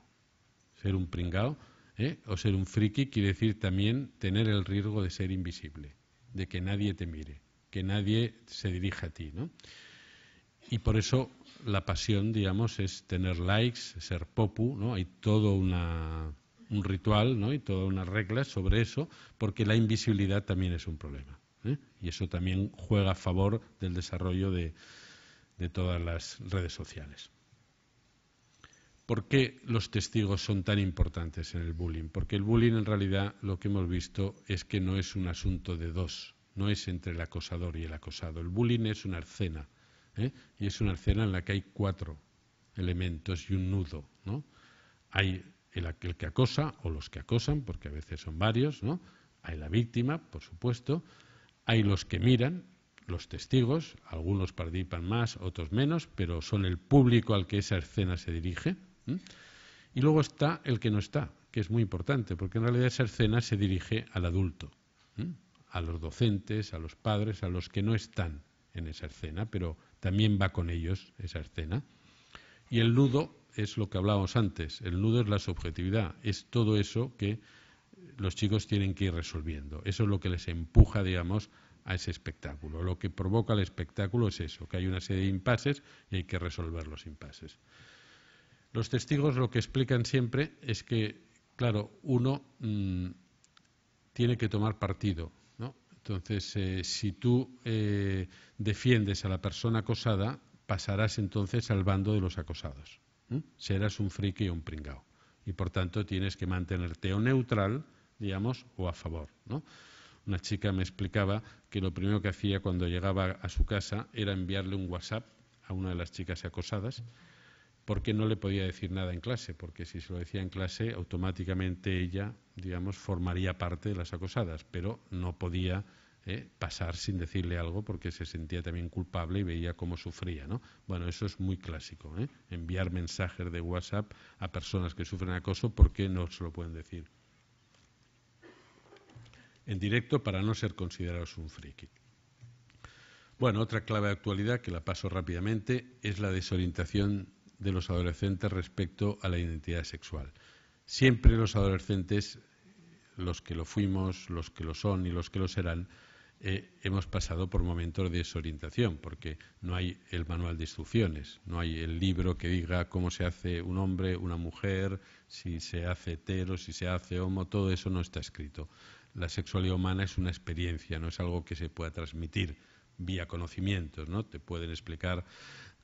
Ser un pringao ¿eh? o ser un friki quiere decir también tener el riesgo de ser invisible, de que nadie te mire, que nadie se dirija a ti. Y por eso la pasión, digamos, es tener likes, ser popu, ¿no? Hay todo un ritual, ¿no? Y todas unas reglas sobre eso, porque la invisibilidad también es un problema. ¿eh? Y eso también juega a favor del desarrollo de, de todas las redes sociales. ¿Por qué los testigos son tan importantes en el bullying? Porque el bullying en realidad lo que hemos visto es que no es un asunto de dos, no es entre el acosador y el acosado. El bullying es una escena, ¿eh? y es una escena en la que hay cuatro elementos y un nudo. Hay el, que acosa o los que acosan, porque a veces son varios, hay la víctima, por supuesto, hay los que miran, los testigos, algunos participan más, otros menos, pero son el público al que esa escena se dirige. Y luego está el que no está, que es muy importante, porque en realidad esa escena se dirige al adulto, a los docentes, a los padres, a los que no están en esa escena, pero también va con ellos esa escena. Y el nudo es lo que hablábamos antes, el nudo es la subjetividad, es todo eso que los chicos tienen que ir resolviendo. Eso es lo que les empuja, digamos, a ese espectáculo. Lo que provoca el espectáculo es eso, que hay una serie de impases y hay que resolver los impases. Los testigos lo que explican siempre es que, claro, uno mm, tiene que tomar partido entonces, eh, si tú eh, defiendes a la persona acosada, pasarás entonces al bando de los acosados. ¿Mm? Serás un friki o un pringao. Y por tanto tienes que mantenerte o neutral, digamos, o a favor. ¿no? Una chica me explicaba que lo primero que hacía cuando llegaba a su casa era enviarle un WhatsApp a una de las chicas acosadas porque no le podía decir nada en clase, porque si se lo decía en clase, automáticamente ella, digamos, formaría parte de las acosadas, pero no podía eh, pasar sin decirle algo porque se sentía también culpable y veía cómo sufría. Bueno, eso es muy clásico, ¿eh? enviar mensajes de WhatsApp a personas que sufren acoso porque no se lo pueden decir en directo para no ser considerados un friki. Bueno, otra clave de actualidad que la paso rápidamente es la desorientación de los adolescentes respecto a la identidad sexual. Siempre los adolescentes, los que lo fuimos, los que lo son y los que lo serán, eh, hemos pasado por momentos de desorientación, porque no hay el manual de instrucciones, no hay el libro que diga cómo se hace un hombre, una mujer, si se hace hetero, si se hace homo, todo eso no está escrito. La sexualidad humana es una experiencia, no es algo que se pueda transmitir vía conocimientos, ¿no? Te pueden explicar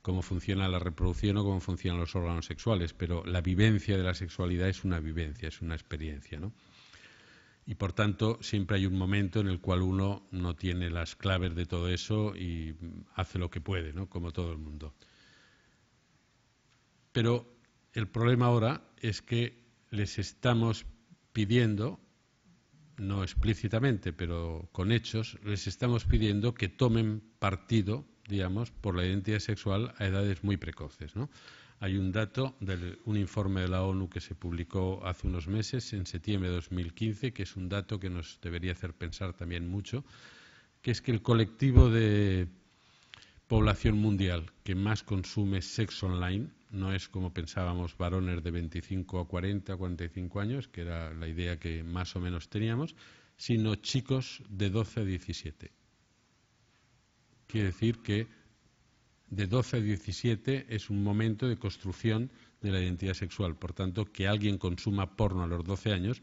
cómo funciona la reproducción o cómo funcionan los órganos sexuales, pero la vivencia de la sexualidad es una vivencia, es una experiencia, Y por tanto, siempre hay un momento en el cual uno no tiene las claves de todo eso y hace lo que puede, ¿no? Como todo el mundo. Pero el problema ahora es que les estamos pidiendo, no explícitamente, pero con hechos, les estamos pidiendo que tomen partido digamos, por la identidad sexual a edades muy precoces. Hay un dato de un informe de la ONU que se publicó hace unos meses, en septiembre de 2015, que es un dato que nos debería hacer pensar también mucho, que es que el colectivo de población mundial que más consume sexo online no es como pensábamos varones de 25 a 40, 45 años, que era la idea que más o menos teníamos, sino chicos de 12 a 17. Quiere decir que de 12 a 17 es un momento de construcción de la identidad sexual. Por tanto, que alguien consuma porno a los 12 años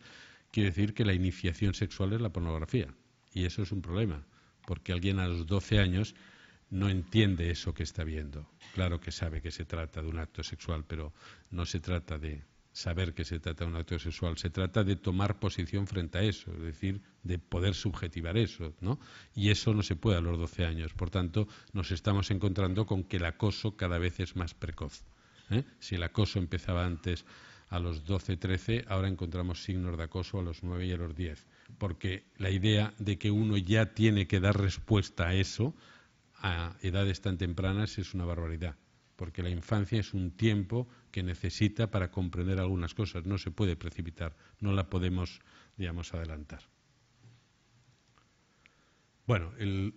quiere decir que la iniciación sexual es la pornografía. Y eso es un problema, porque alguien a los 12 años no entiende eso que está viendo. Claro que sabe que se trata de un acto sexual, pero no se trata de saber que se trata de un acto sexual, se trata de tomar posición frente a eso, es decir, de poder subjetivar eso, ¿no? Y eso no se puede a los 12 años, por tanto, nos estamos encontrando con que el acoso cada vez es más precoz. ¿eh? Si el acoso empezaba antes a los 12, 13, ahora encontramos signos de acoso a los 9 y a los 10, porque la idea de que uno ya tiene que dar respuesta a eso a edades tan tempranas es una barbaridad porque la infancia es un tiempo que necesita para comprender algunas cosas, no se puede precipitar, no la podemos, digamos, adelantar. Bueno, la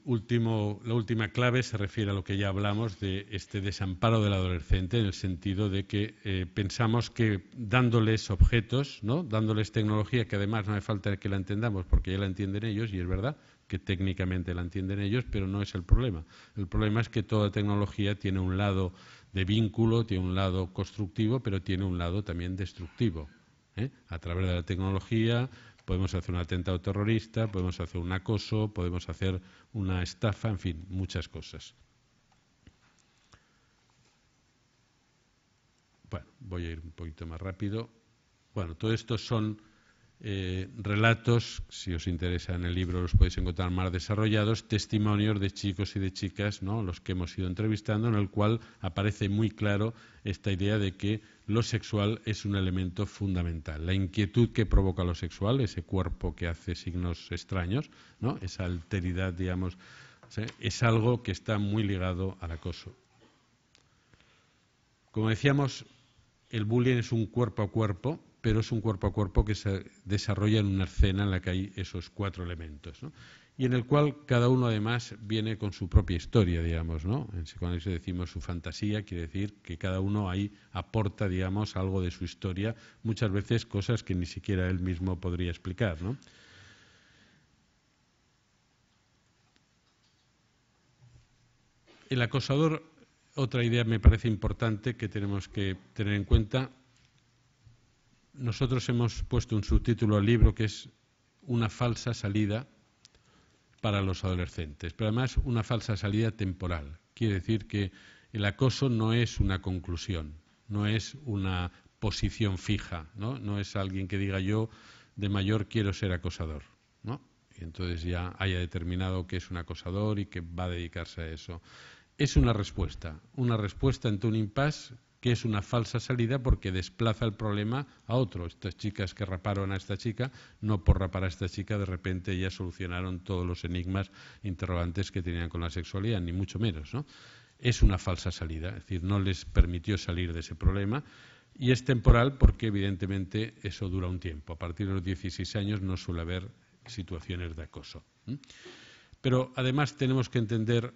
última clave se refiere a lo que ya hablamos de este desamparo del adolescente, en el sentido de que eh, pensamos que dándoles objetos, ¿no? dándoles tecnología, que además no hace falta que la entendamos porque ya la entienden ellos, y es verdad que técnicamente la entienden ellos, pero no es el problema. El problema es que toda tecnología tiene un lado de vínculo, tiene un lado constructivo, pero tiene un lado también destructivo. ¿eh? A través de la tecnología podemos hacer un atentado terrorista, podemos hacer un acoso, podemos hacer una estafa, en fin, muchas cosas. Bueno, voy a ir un poquito más rápido. Bueno, todo esto son eh, relatos, si os interesa en el libro los podéis encontrar más desarrollados, testimonios de chicos y de chicas, ¿no? los que hemos ido entrevistando, en el cual aparece muy claro esta idea de que lo sexual es un elemento fundamental. La inquietud que provoca lo sexual, ese cuerpo que hace signos extraños, ¿no? esa alteridad, digamos, es algo que está muy ligado al acoso. Como decíamos, el bullying es un cuerpo a cuerpo, pero es un cuerpo a cuerpo que se desarrolla en una escena en la que hay esos cuatro elementos y en el cual cada uno además viene con su propia historia, digamos, ¿no? Cuando decimos su fantasía, quiere decir que cada uno ahí aporta, digamos, algo de su historia, muchas veces cosas que ni siquiera él mismo podría explicar, ¿no? El acosador, otra idea me parece importante que tenemos que tener en cuenta. Nosotros hemos puesto un subtítulo al libro que es Una falsa salida para los adolescentes, pero además una falsa salida temporal. Quiere decir que el acoso no es una conclusión, no es una posición fija, no, no es alguien que diga yo de mayor quiero ser acosador. ¿no? Y entonces ya haya determinado que es un acosador y que va a dedicarse a eso. Es una respuesta, una respuesta ante un impasse es una falsa salida porque desplaza el problema a otro. Estas chicas que raparon a esta chica, no por rapar a esta chica, de repente ya solucionaron todos los enigmas interrogantes que tenían con la sexualidad, ni mucho menos. Es una falsa salida, es decir, no les permitió salir de ese problema. Y es temporal porque evidentemente eso dura un tiempo. A partir de los 16 años no suele haber situaciones de acoso. Pero además tenemos que entender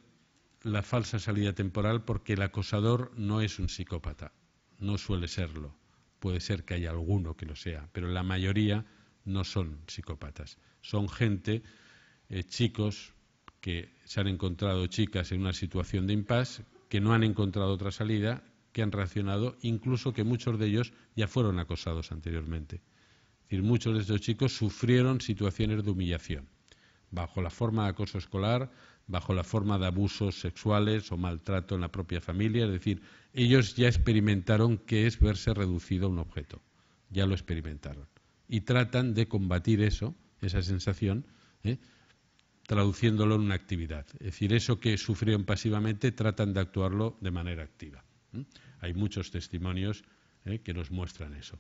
la falsa salida temporal porque el acosador no es un psicópata, no suele serlo. Puede ser que haya alguno que lo sea, pero la mayoría no son psicópatas. Son gente, eh, chicos, que se han encontrado chicas en una situación de impasse que no han encontrado otra salida, que han reaccionado, incluso que muchos de ellos ya fueron acosados anteriormente. Es decir, muchos de estos chicos sufrieron situaciones de humillación, bajo la forma de acoso escolar, bajo la forma de abusos sexuales o maltrato en la propia familia. Es decir, ellos ya experimentaron qué es verse reducido a un objeto, ya lo experimentaron. Y tratan de combatir eso, esa sensación, ¿eh? traduciéndolo en una actividad. Es decir, eso que sufrieron pasivamente tratan de actuarlo de manera activa. ¿eh? Hay muchos testimonios ¿eh? que nos muestran eso.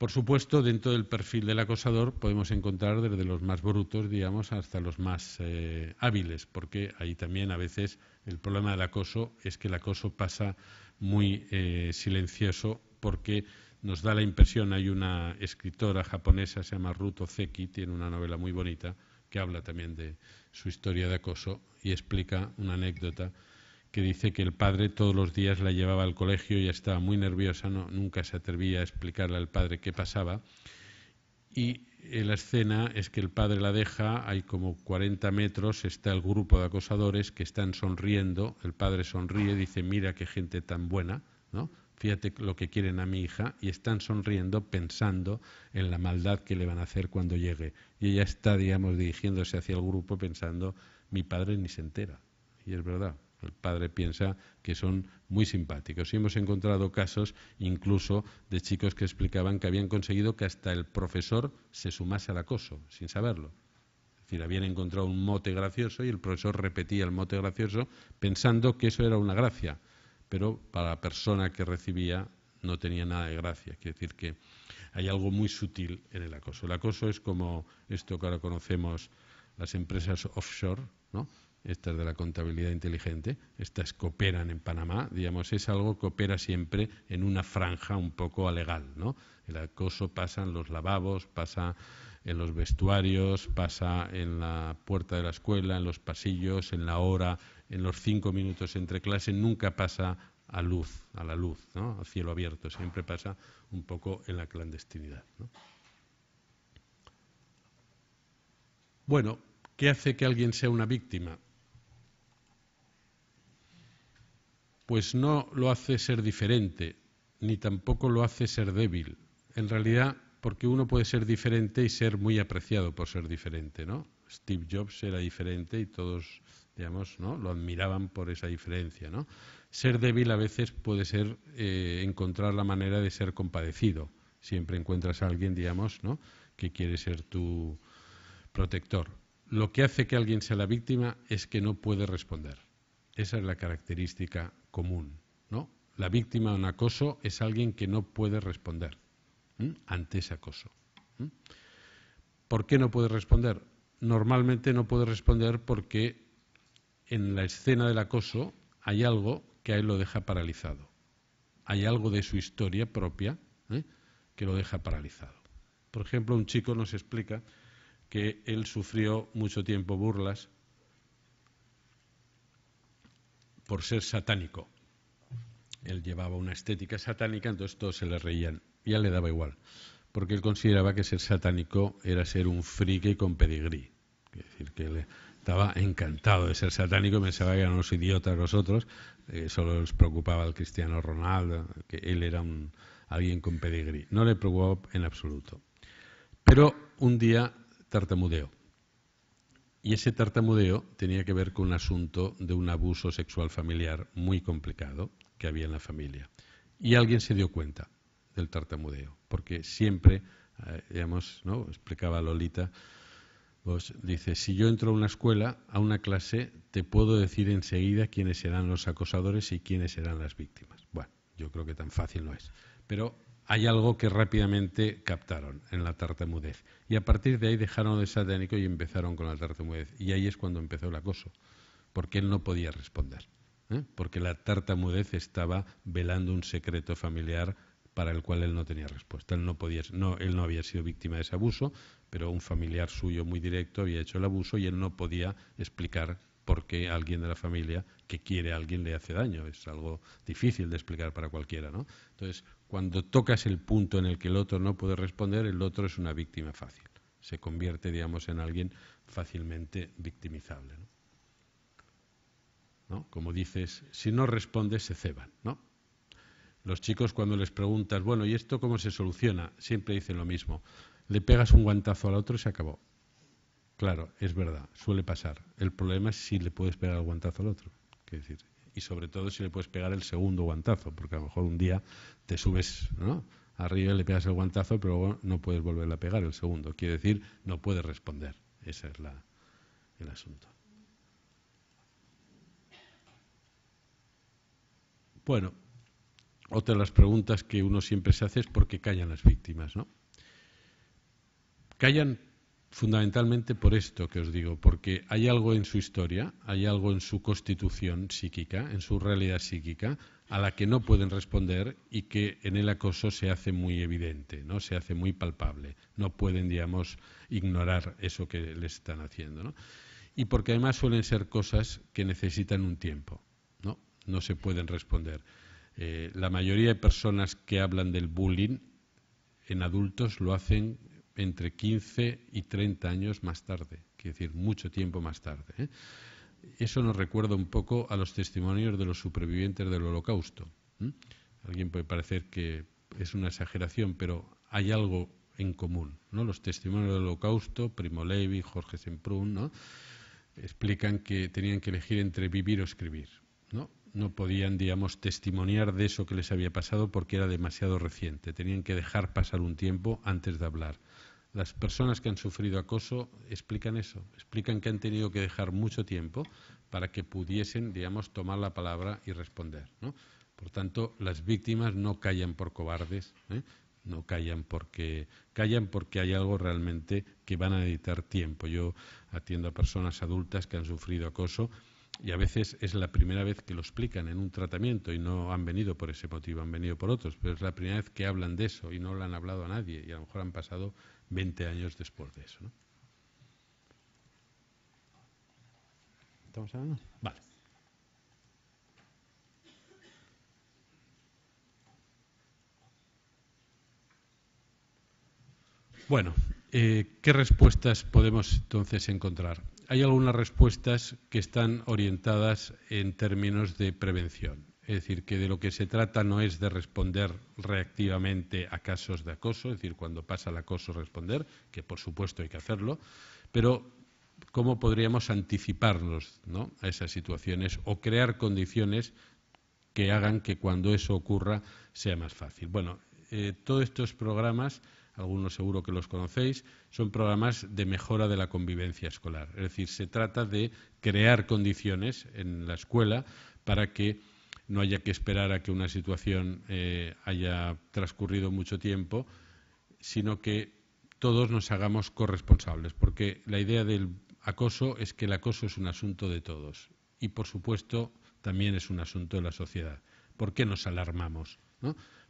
Por supuesto, dentro del perfil del acosador podemos encontrar desde los más brutos, digamos, hasta los más eh, hábiles, porque ahí también a veces el problema del acoso es que el acoso pasa muy eh, silencioso porque nos da la impresión, hay una escritora japonesa, se llama Ruto Zeki, tiene una novela muy bonita que habla también de su historia de acoso y explica una anécdota que dice que el padre todos los días la llevaba al colegio y estaba muy nerviosa, no, nunca se atrevía a explicarle al padre qué pasaba. Y la escena es que el padre la deja, hay como 40 metros, está el grupo de acosadores que están sonriendo, el padre sonríe, dice, mira qué gente tan buena, ¿no? fíjate lo que quieren a mi hija, y están sonriendo pensando en la maldad que le van a hacer cuando llegue. Y ella está, digamos, dirigiéndose hacia el grupo pensando, mi padre ni se entera. Y es verdad. El padre piensa que son muy simpáticos. Y hemos encontrado casos incluso de chicos que explicaban que habían conseguido que hasta el profesor se sumase al acoso, sin saberlo. Es decir, habían encontrado un mote gracioso y el profesor repetía el mote gracioso pensando que eso era una gracia. Pero para la persona que recibía no tenía nada de gracia. Es decir que hay algo muy sutil en el acoso. El acoso es como esto que ahora conocemos las empresas offshore, ¿no? estas de la contabilidad inteligente, estas cooperan en Panamá, digamos, es algo que opera siempre en una franja un poco alegal, ¿no? El acoso pasa en los lavabos, pasa en los vestuarios, pasa en la puerta de la escuela, en los pasillos, en la hora, en los cinco minutos entre clase, nunca pasa a luz, a la luz, ¿no? cielo abierto, siempre pasa un poco en la clandestinidad, Bueno, ¿qué hace que alguien sea una víctima? pues no lo hace ser diferente, ni tampoco lo hace ser débil. En realidad, porque uno puede ser diferente y ser muy apreciado por ser diferente, ¿no? Steve Jobs era diferente y todos, digamos, ¿no? lo admiraban por esa diferencia, ¿no? Ser débil a veces puede ser eh, encontrar la manera de ser compadecido. Siempre encuentras a alguien, digamos, ¿no? que quiere ser tu protector. Lo que hace que alguien sea la víctima es que no puede responder. Esa es la característica común. ¿no? La víctima de un acoso es alguien que no puede responder ante ese acoso. ¿Por qué no puede responder? Normalmente no puede responder porque en la escena del acoso hay algo que a él lo deja paralizado. Hay algo de su historia propia ¿eh? que lo deja paralizado. Por ejemplo, un chico nos explica que él sufrió mucho tiempo burlas por ser satánico. Él llevaba una estética satánica, entonces todos se le reían. Ya le daba igual, porque él consideraba que ser satánico era ser un friki con pedigrí. Es decir, que él estaba encantado de ser satánico y pensaba que eran unos idiotas los otros, eh, solo les preocupaba el cristiano Ronaldo, que él era un, alguien con pedigrí. No le preocupaba en absoluto. Pero un día tartamudeó y ese tartamudeo tenía que ver con un asunto de un abuso sexual familiar muy complicado que había en la familia. Y alguien se dio cuenta del tartamudeo, porque siempre, eh, digamos, ¿no? explicaba Lolita, pues dice, si yo entro a una escuela, a una clase, te puedo decir enseguida quiénes serán los acosadores y quiénes serán las víctimas. Bueno, yo creo que tan fácil no es. Pero hay algo que rápidamente captaron en la tartamudez. Y a partir de ahí dejaron de satánico y empezaron con la tartamudez. Y ahí es cuando empezó el acoso, porque él no podía responder, ¿eh? porque la tartamudez estaba velando un secreto familiar para el cual él no tenía respuesta. Él no, podía, no, él no había sido víctima de ese abuso, pero un familiar suyo muy directo había hecho el abuso y él no podía explicar porque alguien de la familia que quiere a alguien le hace daño. Es algo difícil de explicar para cualquiera, ¿no? Entonces, cuando tocas el punto en el que el otro no puede responder, el otro es una víctima fácil. Se convierte, digamos, en alguien fácilmente victimizable. Como dices, si no respondes, se ceban, ¿no? Los chicos cuando les preguntas, bueno, ¿y esto cómo se soluciona? Siempre dicen lo mismo. Le pegas un guantazo al otro y se acabó. Claro, es verdad, suele pasar. El problema es si le puedes pegar el guantazo al otro. Decir, y sobre todo si le puedes pegar el segundo guantazo, porque a lo mejor un día te subes arriba y le pegas el guantazo, pero no puedes volver a pegar el segundo. Quiere decir, no puedes responder. Ese es la, el asunto. Bueno, otra de las preguntas que uno siempre se hace es por qué callan las víctimas, ¿no? Callan fundamentalmente por esto que os digo, porque hay algo en su historia, hay algo en su constitución psíquica, en su realidad psíquica, a la que no pueden responder y que en el acoso se hace muy evidente, ¿no? se hace muy palpable. No pueden, digamos, ignorar eso que les están haciendo. Y porque además suelen ser cosas que necesitan un tiempo, no, no se pueden responder. Eh, la mayoría de personas que hablan del bullying en adultos lo hacen entre 15 y 30 años más tarde, quiere decir, mucho tiempo más tarde. ¿eh? Eso nos recuerda un poco a los testimonios de los supervivientes del holocausto. Alguien puede parecer que es una exageración, pero hay algo en común. ¿no? Los testimonios del holocausto, Primo Levi, Jorge Semprún, explican que tenían que elegir entre vivir o escribir. ¿no? no podían, digamos, testimoniar de eso que les había pasado porque era demasiado reciente. Tenían que dejar pasar un tiempo antes de hablar. Las personas que han sufrido acoso explican eso, explican que han tenido que dejar mucho tiempo para que pudiesen, digamos, tomar la palabra y responder. ¿no? Por tanto, las víctimas no callan por cobardes, ¿eh? no callan porque callan porque hay algo realmente que van a necesitar tiempo. Yo atiendo a personas adultas que han sufrido acoso y a veces es la primera vez que lo explican en un tratamiento y no han venido por ese motivo, han venido por otros, pero es la primera vez que hablan de eso y no lo han hablado a nadie y a lo mejor han pasado 20 años después de eso. ¿no? ¿Estamos hablando? Vale. Bueno, eh, ¿qué respuestas podemos entonces encontrar? Hay algunas respuestas que están orientadas en términos de prevención. Es decir, que de lo que se trata no es de responder reactivamente a casos de acoso, es decir, cuando pasa el acoso responder, que por supuesto hay que hacerlo, pero cómo podríamos anticiparnos a esas situaciones o crear condiciones que hagan que cuando eso ocurra sea más fácil. Bueno, eh, todos estos programas, algunos seguro que los conocéis, son programas de mejora de la convivencia escolar. Es decir, se trata de crear condiciones en la escuela para que no haya que esperar a que una situación eh, haya transcurrido mucho tiempo, sino que todos nos hagamos corresponsables, porque la idea del acoso es que el acoso es un asunto de todos y, por supuesto, también es un asunto de la sociedad. ¿Por qué nos alarmamos?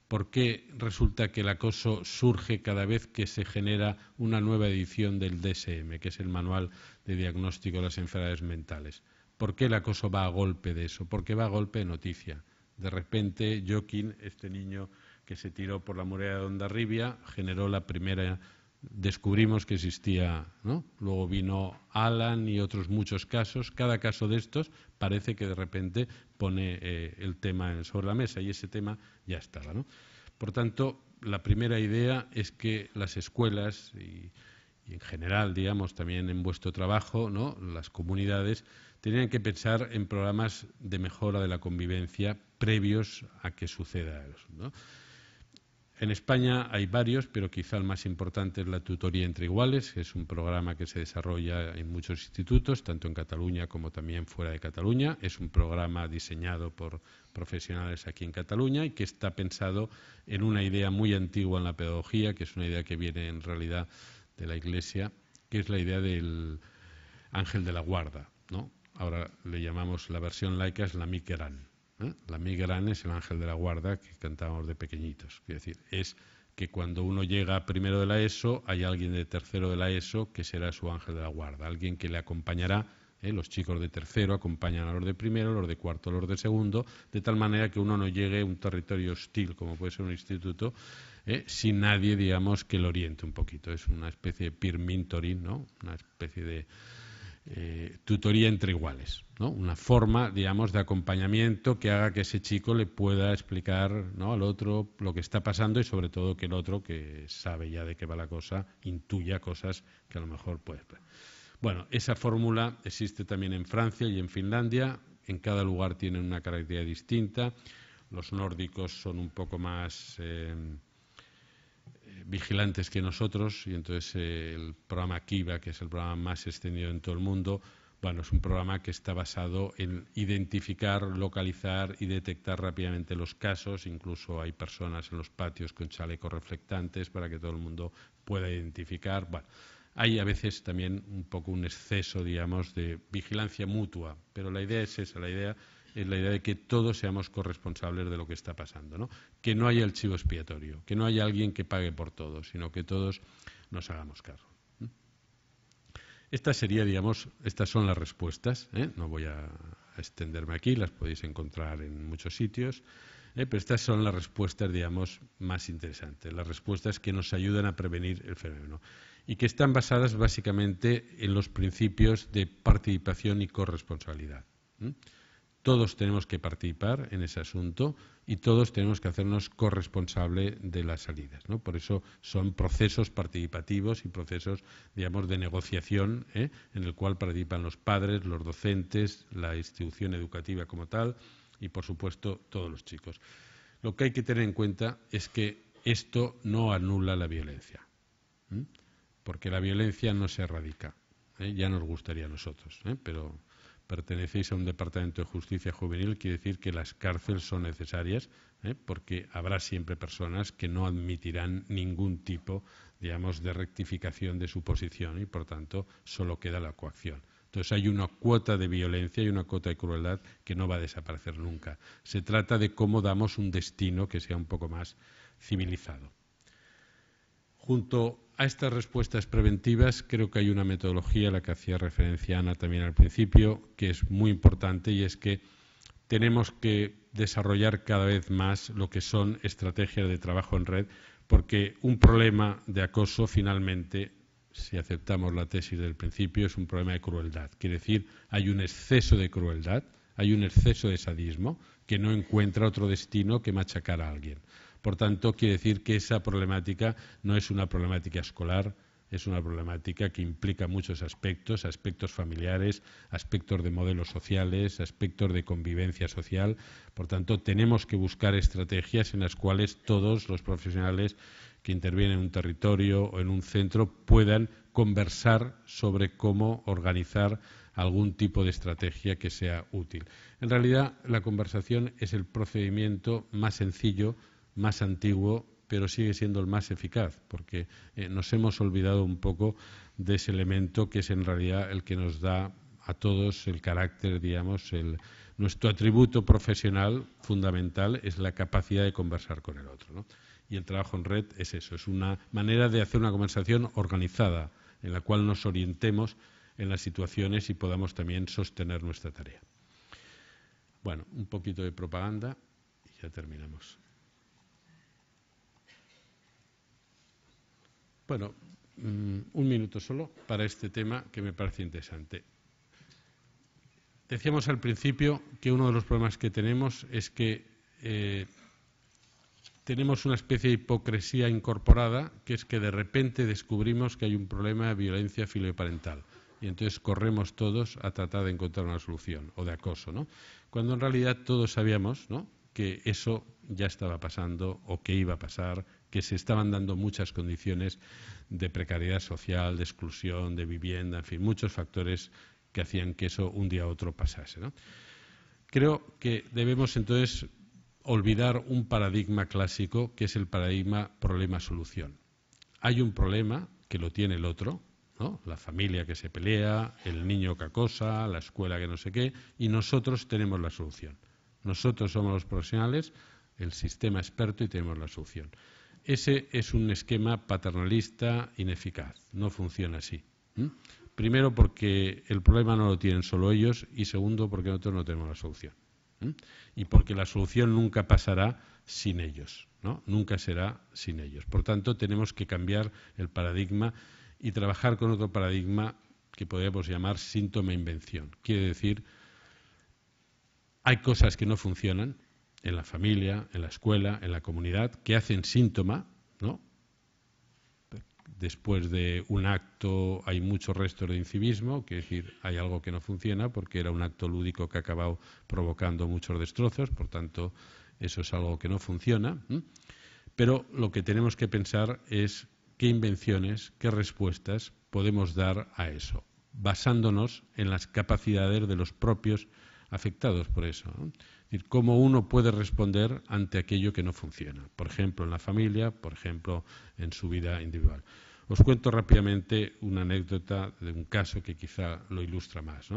¿Por qué resulta que el acoso surge cada vez que se genera una nueva edición del DSM, que es el Manual de Diagnóstico de las Enfermedades Mentales? ¿Por qué el acoso va a golpe de eso? Porque va a golpe de noticia. De repente, Joaquín, este niño que se tiró por la muralla de Ondarribia, generó la primera. Descubrimos que existía, ¿no? Luego vino Alan y otros muchos casos. Cada caso de estos parece que de repente pone eh, el tema sobre la mesa y ese tema ya estaba, Por tanto, la primera idea es que las escuelas y, y en general, digamos, también en vuestro trabajo, ¿no? Las comunidades tenían que pensar en programas de mejora de la convivencia previos a que suceda eso. En España hay varios, pero quizá el más importante es la tutoría entre iguales, que es un programa que se desarrolla en muchos institutos, tanto en Cataluña como también fuera de Cataluña. Es un programa diseñado por profesionales aquí en Cataluña y que está pensado en una idea muy antigua en la pedagogía, que es una idea que viene en realidad de la Iglesia, que es la idea del ángel de la guarda, ¿no? ahora le llamamos la versión laica, es la Mikeran. ¿eh? La Mikeran es el ángel de la guarda que cantábamos de pequeñitos. Es decir, es que cuando uno llega primero de la ESO, hay alguien de tercero de la ESO que será su ángel de la guarda, alguien que le acompañará. ¿eh? Los chicos de tercero acompañan a los de primero, los de cuarto, los de segundo, de tal manera que uno no llegue a un territorio hostil, como puede ser un instituto, ¿eh? sin nadie, digamos, que lo oriente un poquito. Es una especie de peer ¿no? Una especie de eh, tutoría entre iguales, una forma, digamos, de acompañamiento que haga que ese chico le pueda explicar al otro lo que está pasando y sobre todo que el otro, que sabe ya de qué va la cosa, intuya cosas que a lo mejor puede... Bueno, esa fórmula existe también en Francia y en Finlandia, en cada lugar tienen una característica distinta, los nórdicos son un poco más... Eh, vigilantes que nosotros y entonces eh, el programa Kiva, que es el programa más extendido en todo el mundo, bueno, es un programa que está basado en identificar, localizar y detectar rápidamente los casos. Incluso hay personas en los patios con chalecos reflectantes para que todo el mundo pueda identificar. Bueno, hay a veces también un poco un exceso, digamos, de vigilancia mutua, pero la idea es esa, la idea es la idea de que todos seamos corresponsables de lo que está pasando, ¿no? que no haya el chivo expiatorio, que no haya alguien que pague por todo, sino que todos nos hagamos cargo. Esta sería, digamos, estas son las respuestas. ¿eh? No voy a extenderme aquí, las podéis encontrar en muchos sitios. ¿eh? Pero estas son las respuestas, digamos, más interesantes. Las respuestas que nos ayudan a prevenir el fenómeno. Y que están basadas básicamente en los principios de participación y corresponsabilidad. Todos tenemos que participar en ese asunto y todos tenemos que hacernos corresponsables de las salidas. Por eso son procesos participativos y procesos, digamos, de negociación ¿eh? en el cual participan los padres, los docentes, la institución educativa como tal y, por supuesto, todos los chicos. Lo que hay que tener en cuenta es que esto no anula la violencia, porque la violencia no se erradica. ¿eh? Ya nos gustaría a nosotros, ¿eh? pero pertenecéis a un departamento de justicia juvenil, quiere decir que las cárceles son necesarias, ¿eh? porque habrá siempre personas que no admitirán ningún tipo, digamos, de rectificación de su posición y, por tanto, solo queda la coacción. Entonces hay una cuota de violencia y una cuota de crueldad que no va a desaparecer nunca. Se trata de cómo damos un destino que sea un poco más civilizado. Junto a estas respuestas preventivas creo que hay una metodología a la que hacía referencia Ana también al principio, que es muy importante y es que tenemos que desarrollar cada vez más lo que son estrategias de trabajo en red, porque un problema de acoso finalmente, si aceptamos la tesis del principio, es un problema de crueldad. Quiere decir, hay un exceso de crueldad, hay un exceso de sadismo que no encuentra otro destino que machacar a alguien. Por tanto, quiere decir que esa problemática no es una problemática escolar, es una problemática que implica muchos aspectos, aspectos familiares, aspectos de modelos sociales, aspectos de convivencia social. Por tanto, tenemos que buscar estrategias en las cuales todos los profesionales que intervienen en un territorio o en un centro puedan conversar sobre cómo organizar algún tipo de estrategia que sea útil. En realidad, la conversación es el procedimiento más sencillo más antiguo, pero sigue siendo el más eficaz, porque eh, nos hemos olvidado un poco de ese elemento que es en realidad el que nos da a todos el carácter, digamos, nuestro atributo profesional fundamental es la capacidad de conversar con el otro. Y el trabajo en red es eso, es una manera de hacer una conversación organizada, en la cual nos orientemos en las situaciones y podamos también sostener nuestra tarea. Bueno, un poquito de propaganda y ya terminamos. Bueno, mm, un minuto solo para este tema que me parece interesante. Decíamos al principio que uno de los problemas que tenemos es que eh, tenemos una especie de hipocresía incorporada, que es que de repente descubrimos que hay un problema de violencia filoparental y entonces corremos todos a tratar de encontrar una solución o de acoso, ¿no? Cuando en realidad todos sabíamos, ¿no? que eso ya estaba pasando o que iba a pasar que se estaban dando muchas condiciones de precariedad social, de exclusión, de vivienda, en fin, muchos factores que hacían que eso un día u otro pasase. Creo que debemos entonces olvidar un paradigma clásico que es el paradigma problema-solución. Hay un problema que lo tiene el otro, la familia que se pelea, el niño que acosa, la escuela que no sé qué, y nosotros tenemos la solución. Nosotros somos los profesionales, el sistema experto y tenemos la solución. Ese es un esquema paternalista ineficaz, no funciona así. Primero porque el problema no lo tienen solo ellos y segundo porque nosotros no tenemos la solución. Y porque la solución nunca pasará sin ellos, nunca será sin ellos. Por tanto, tenemos que cambiar el paradigma y trabajar con otro paradigma que podríamos llamar síntoma-invención. Quiere decir, hay cosas que no funcionan en la familia, en la escuela, en la comunidad, que hacen síntoma, ¿no? Después de un acto hay muchos restos de incivismo, que es decir, hay algo que no funciona porque era un acto lúdico que ha acabado provocando muchos destrozos, por tanto, eso es algo que no funciona. Pero lo que tenemos que pensar es qué invenciones, qué respuestas podemos dar a eso, basándonos en las capacidades de los propios afectados por eso. Es decir, cómo uno puede responder ante aquello que no funciona, por ejemplo, en la familia, por ejemplo, en su vida individual. Os cuento rápidamente una anécdota de un caso que quizá lo ilustra más.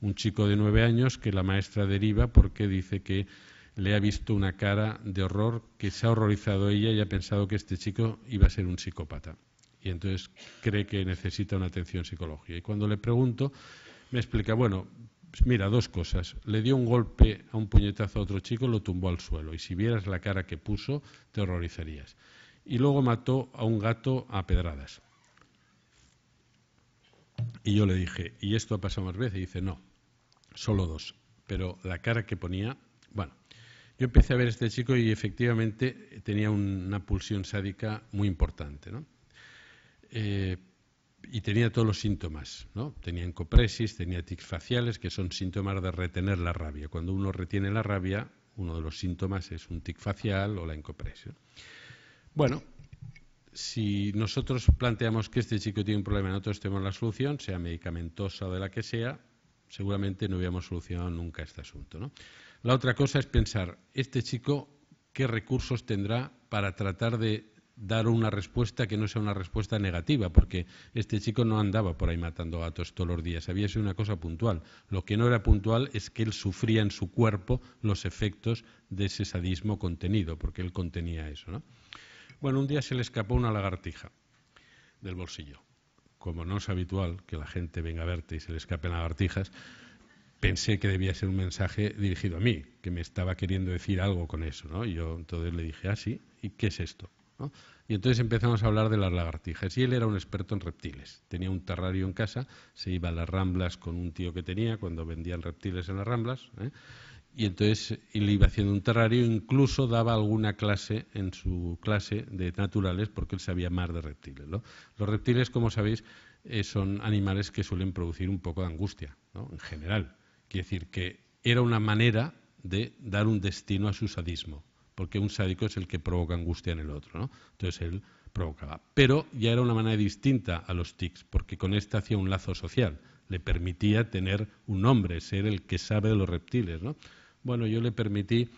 Un chico de nueve años que la maestra deriva porque dice que le ha visto una cara de horror que se ha horrorizado ella y ha pensado que este chico iba a ser un psicópata. Y entonces cree que necesita una atención psicológica. Y cuando le pregunto, me explica, bueno, Mira, dos cosas. Le dio un golpe a un puñetazo a otro chico, lo tumbó al suelo. Y si vieras la cara que puso, te horrorizarías. Y luego mató a un gato a pedradas. Y yo le dije, ¿y esto ha pasado más veces? Y dice, no, solo dos. Pero la cara que ponía, bueno, yo empecé a ver a este chico y efectivamente tenía una pulsión sádica muy importante. ¿no? Eh, y tenía todos los síntomas, ¿no? Tenía encopresis, tenía tics faciales, que son síntomas de retener la rabia. Cuando uno retiene la rabia, uno de los síntomas es un tic facial o la encopresis. Bueno, si nosotros planteamos que este chico tiene un problema y nosotros tenemos la solución, sea medicamentosa o de la que sea, seguramente no hubiéramos solucionado nunca este asunto. La otra cosa es pensar, este chico, ¿qué recursos tendrá para tratar de dar una respuesta que no sea una respuesta negativa, porque este chico no andaba por ahí matando gatos todos los días, había sido una cosa puntual. Lo que no era puntual es que él sufría en su cuerpo los efectos de ese sadismo contenido, porque él contenía eso. ¿no? Bueno, un día se le escapó una lagartija del bolsillo. Como no es habitual que la gente venga a verte y se le escapen lagartijas, pensé que debía ser un mensaje dirigido a mí, que me estaba queriendo decir algo con eso, Y yo entonces le dije, ah, sí, ¿y qué es esto? Y entonces empezamos a hablar de las lagartijas. Y él era un experto en reptiles. Tenía un terrario en casa, se iba a las ramblas con un tío que tenía cuando vendían reptiles en las ramblas. ¿eh? Y entonces él iba haciendo un terrario, incluso daba alguna clase en su clase de naturales, porque él sabía más de reptiles. Los reptiles, como sabéis, eh, son animales que suelen producir un poco de angustia, en general. Quiere decir que era una manera de dar un destino a su sadismo porque un sádico es el que provoca angustia en el otro, ¿no? Entonces él provocaba. Pero ya era una manera distinta a los tics, porque con esta hacía un lazo social, le permitía tener un nombre, ser el que sabe de los reptiles, ¿no? Bueno, yo le permití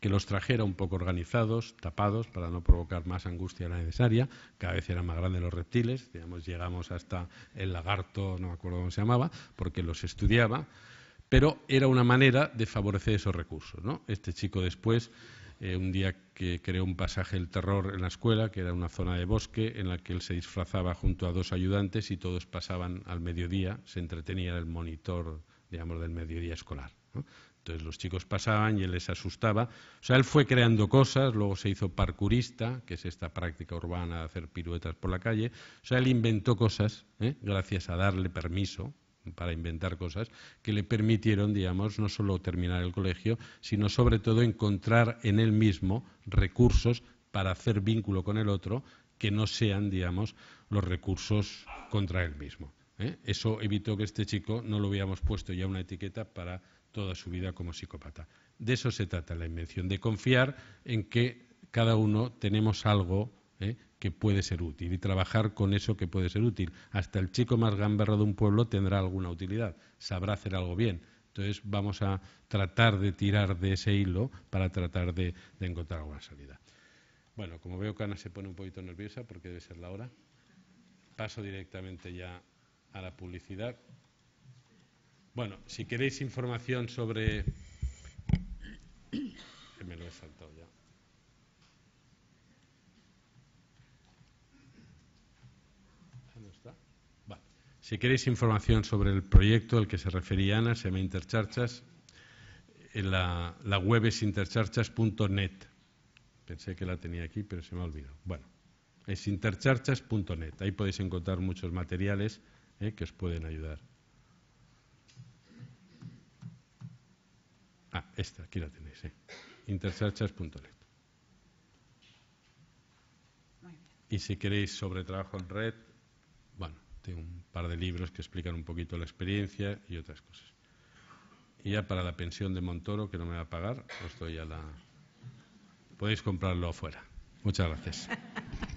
que los trajera un poco organizados, tapados, para no provocar más angustia la necesaria. Cada vez eran más grandes los reptiles, digamos, llegamos hasta el lagarto, no me acuerdo cómo se llamaba, porque los estudiaba, pero era una manera de favorecer esos recursos. ¿no? Este chico después eh, un día que creó un pasaje del Terror en la escuela, que era una zona de bosque en la que él se disfrazaba junto a dos ayudantes y todos pasaban al mediodía, se entretenía el monitor, digamos, del mediodía escolar. Entonces los chicos pasaban y él les asustaba. O sea, él fue creando cosas, luego se hizo parkurista, que es esta práctica urbana de hacer piruetas por la calle. O sea, él inventó cosas ¿eh? gracias a darle permiso para inventar cosas, que le permitieron, digamos, no solo terminar el colegio, sino sobre todo encontrar en él mismo recursos para hacer vínculo con el otro que no sean, digamos, los recursos contra él mismo. ¿eh? Eso evitó que este chico no lo hubiéramos puesto ya una etiqueta para toda su vida como psicópata. De eso se trata la invención, de confiar en que cada uno tenemos algo ¿eh? que puede ser útil y trabajar con eso que puede ser útil. Hasta el chico más gamberro de un pueblo tendrá alguna utilidad, sabrá hacer algo bien. Entonces vamos a tratar de tirar de ese hilo para tratar de, encontrar alguna salida. Bueno, como veo que Ana se pone un poquito nerviosa porque debe ser la hora, paso directamente ya a la publicidad. Bueno, si queréis información sobre... me lo he saltado ya. Si queréis información sobre el proyecto al que se refería Ana, se llama Intercharchas, eh, la, web es intercharchas.net. Pensé que la tenía aquí, pero se me ha olvidado. Bueno, es intercharchas.net. Ahí podéis encontrar muchos materiales eh, que os pueden ayudar. Ah, esta, aquí la tenéis, eh. intercharchas.net. Y si queréis sobre trabajo en red, tengo un par de libros que explican un poquito la experiencia y otras cosas. Y ya para la pensión de Montoro, que no me va a pagar, os doy a la... Podéis comprarlo afuera. Muchas gracias.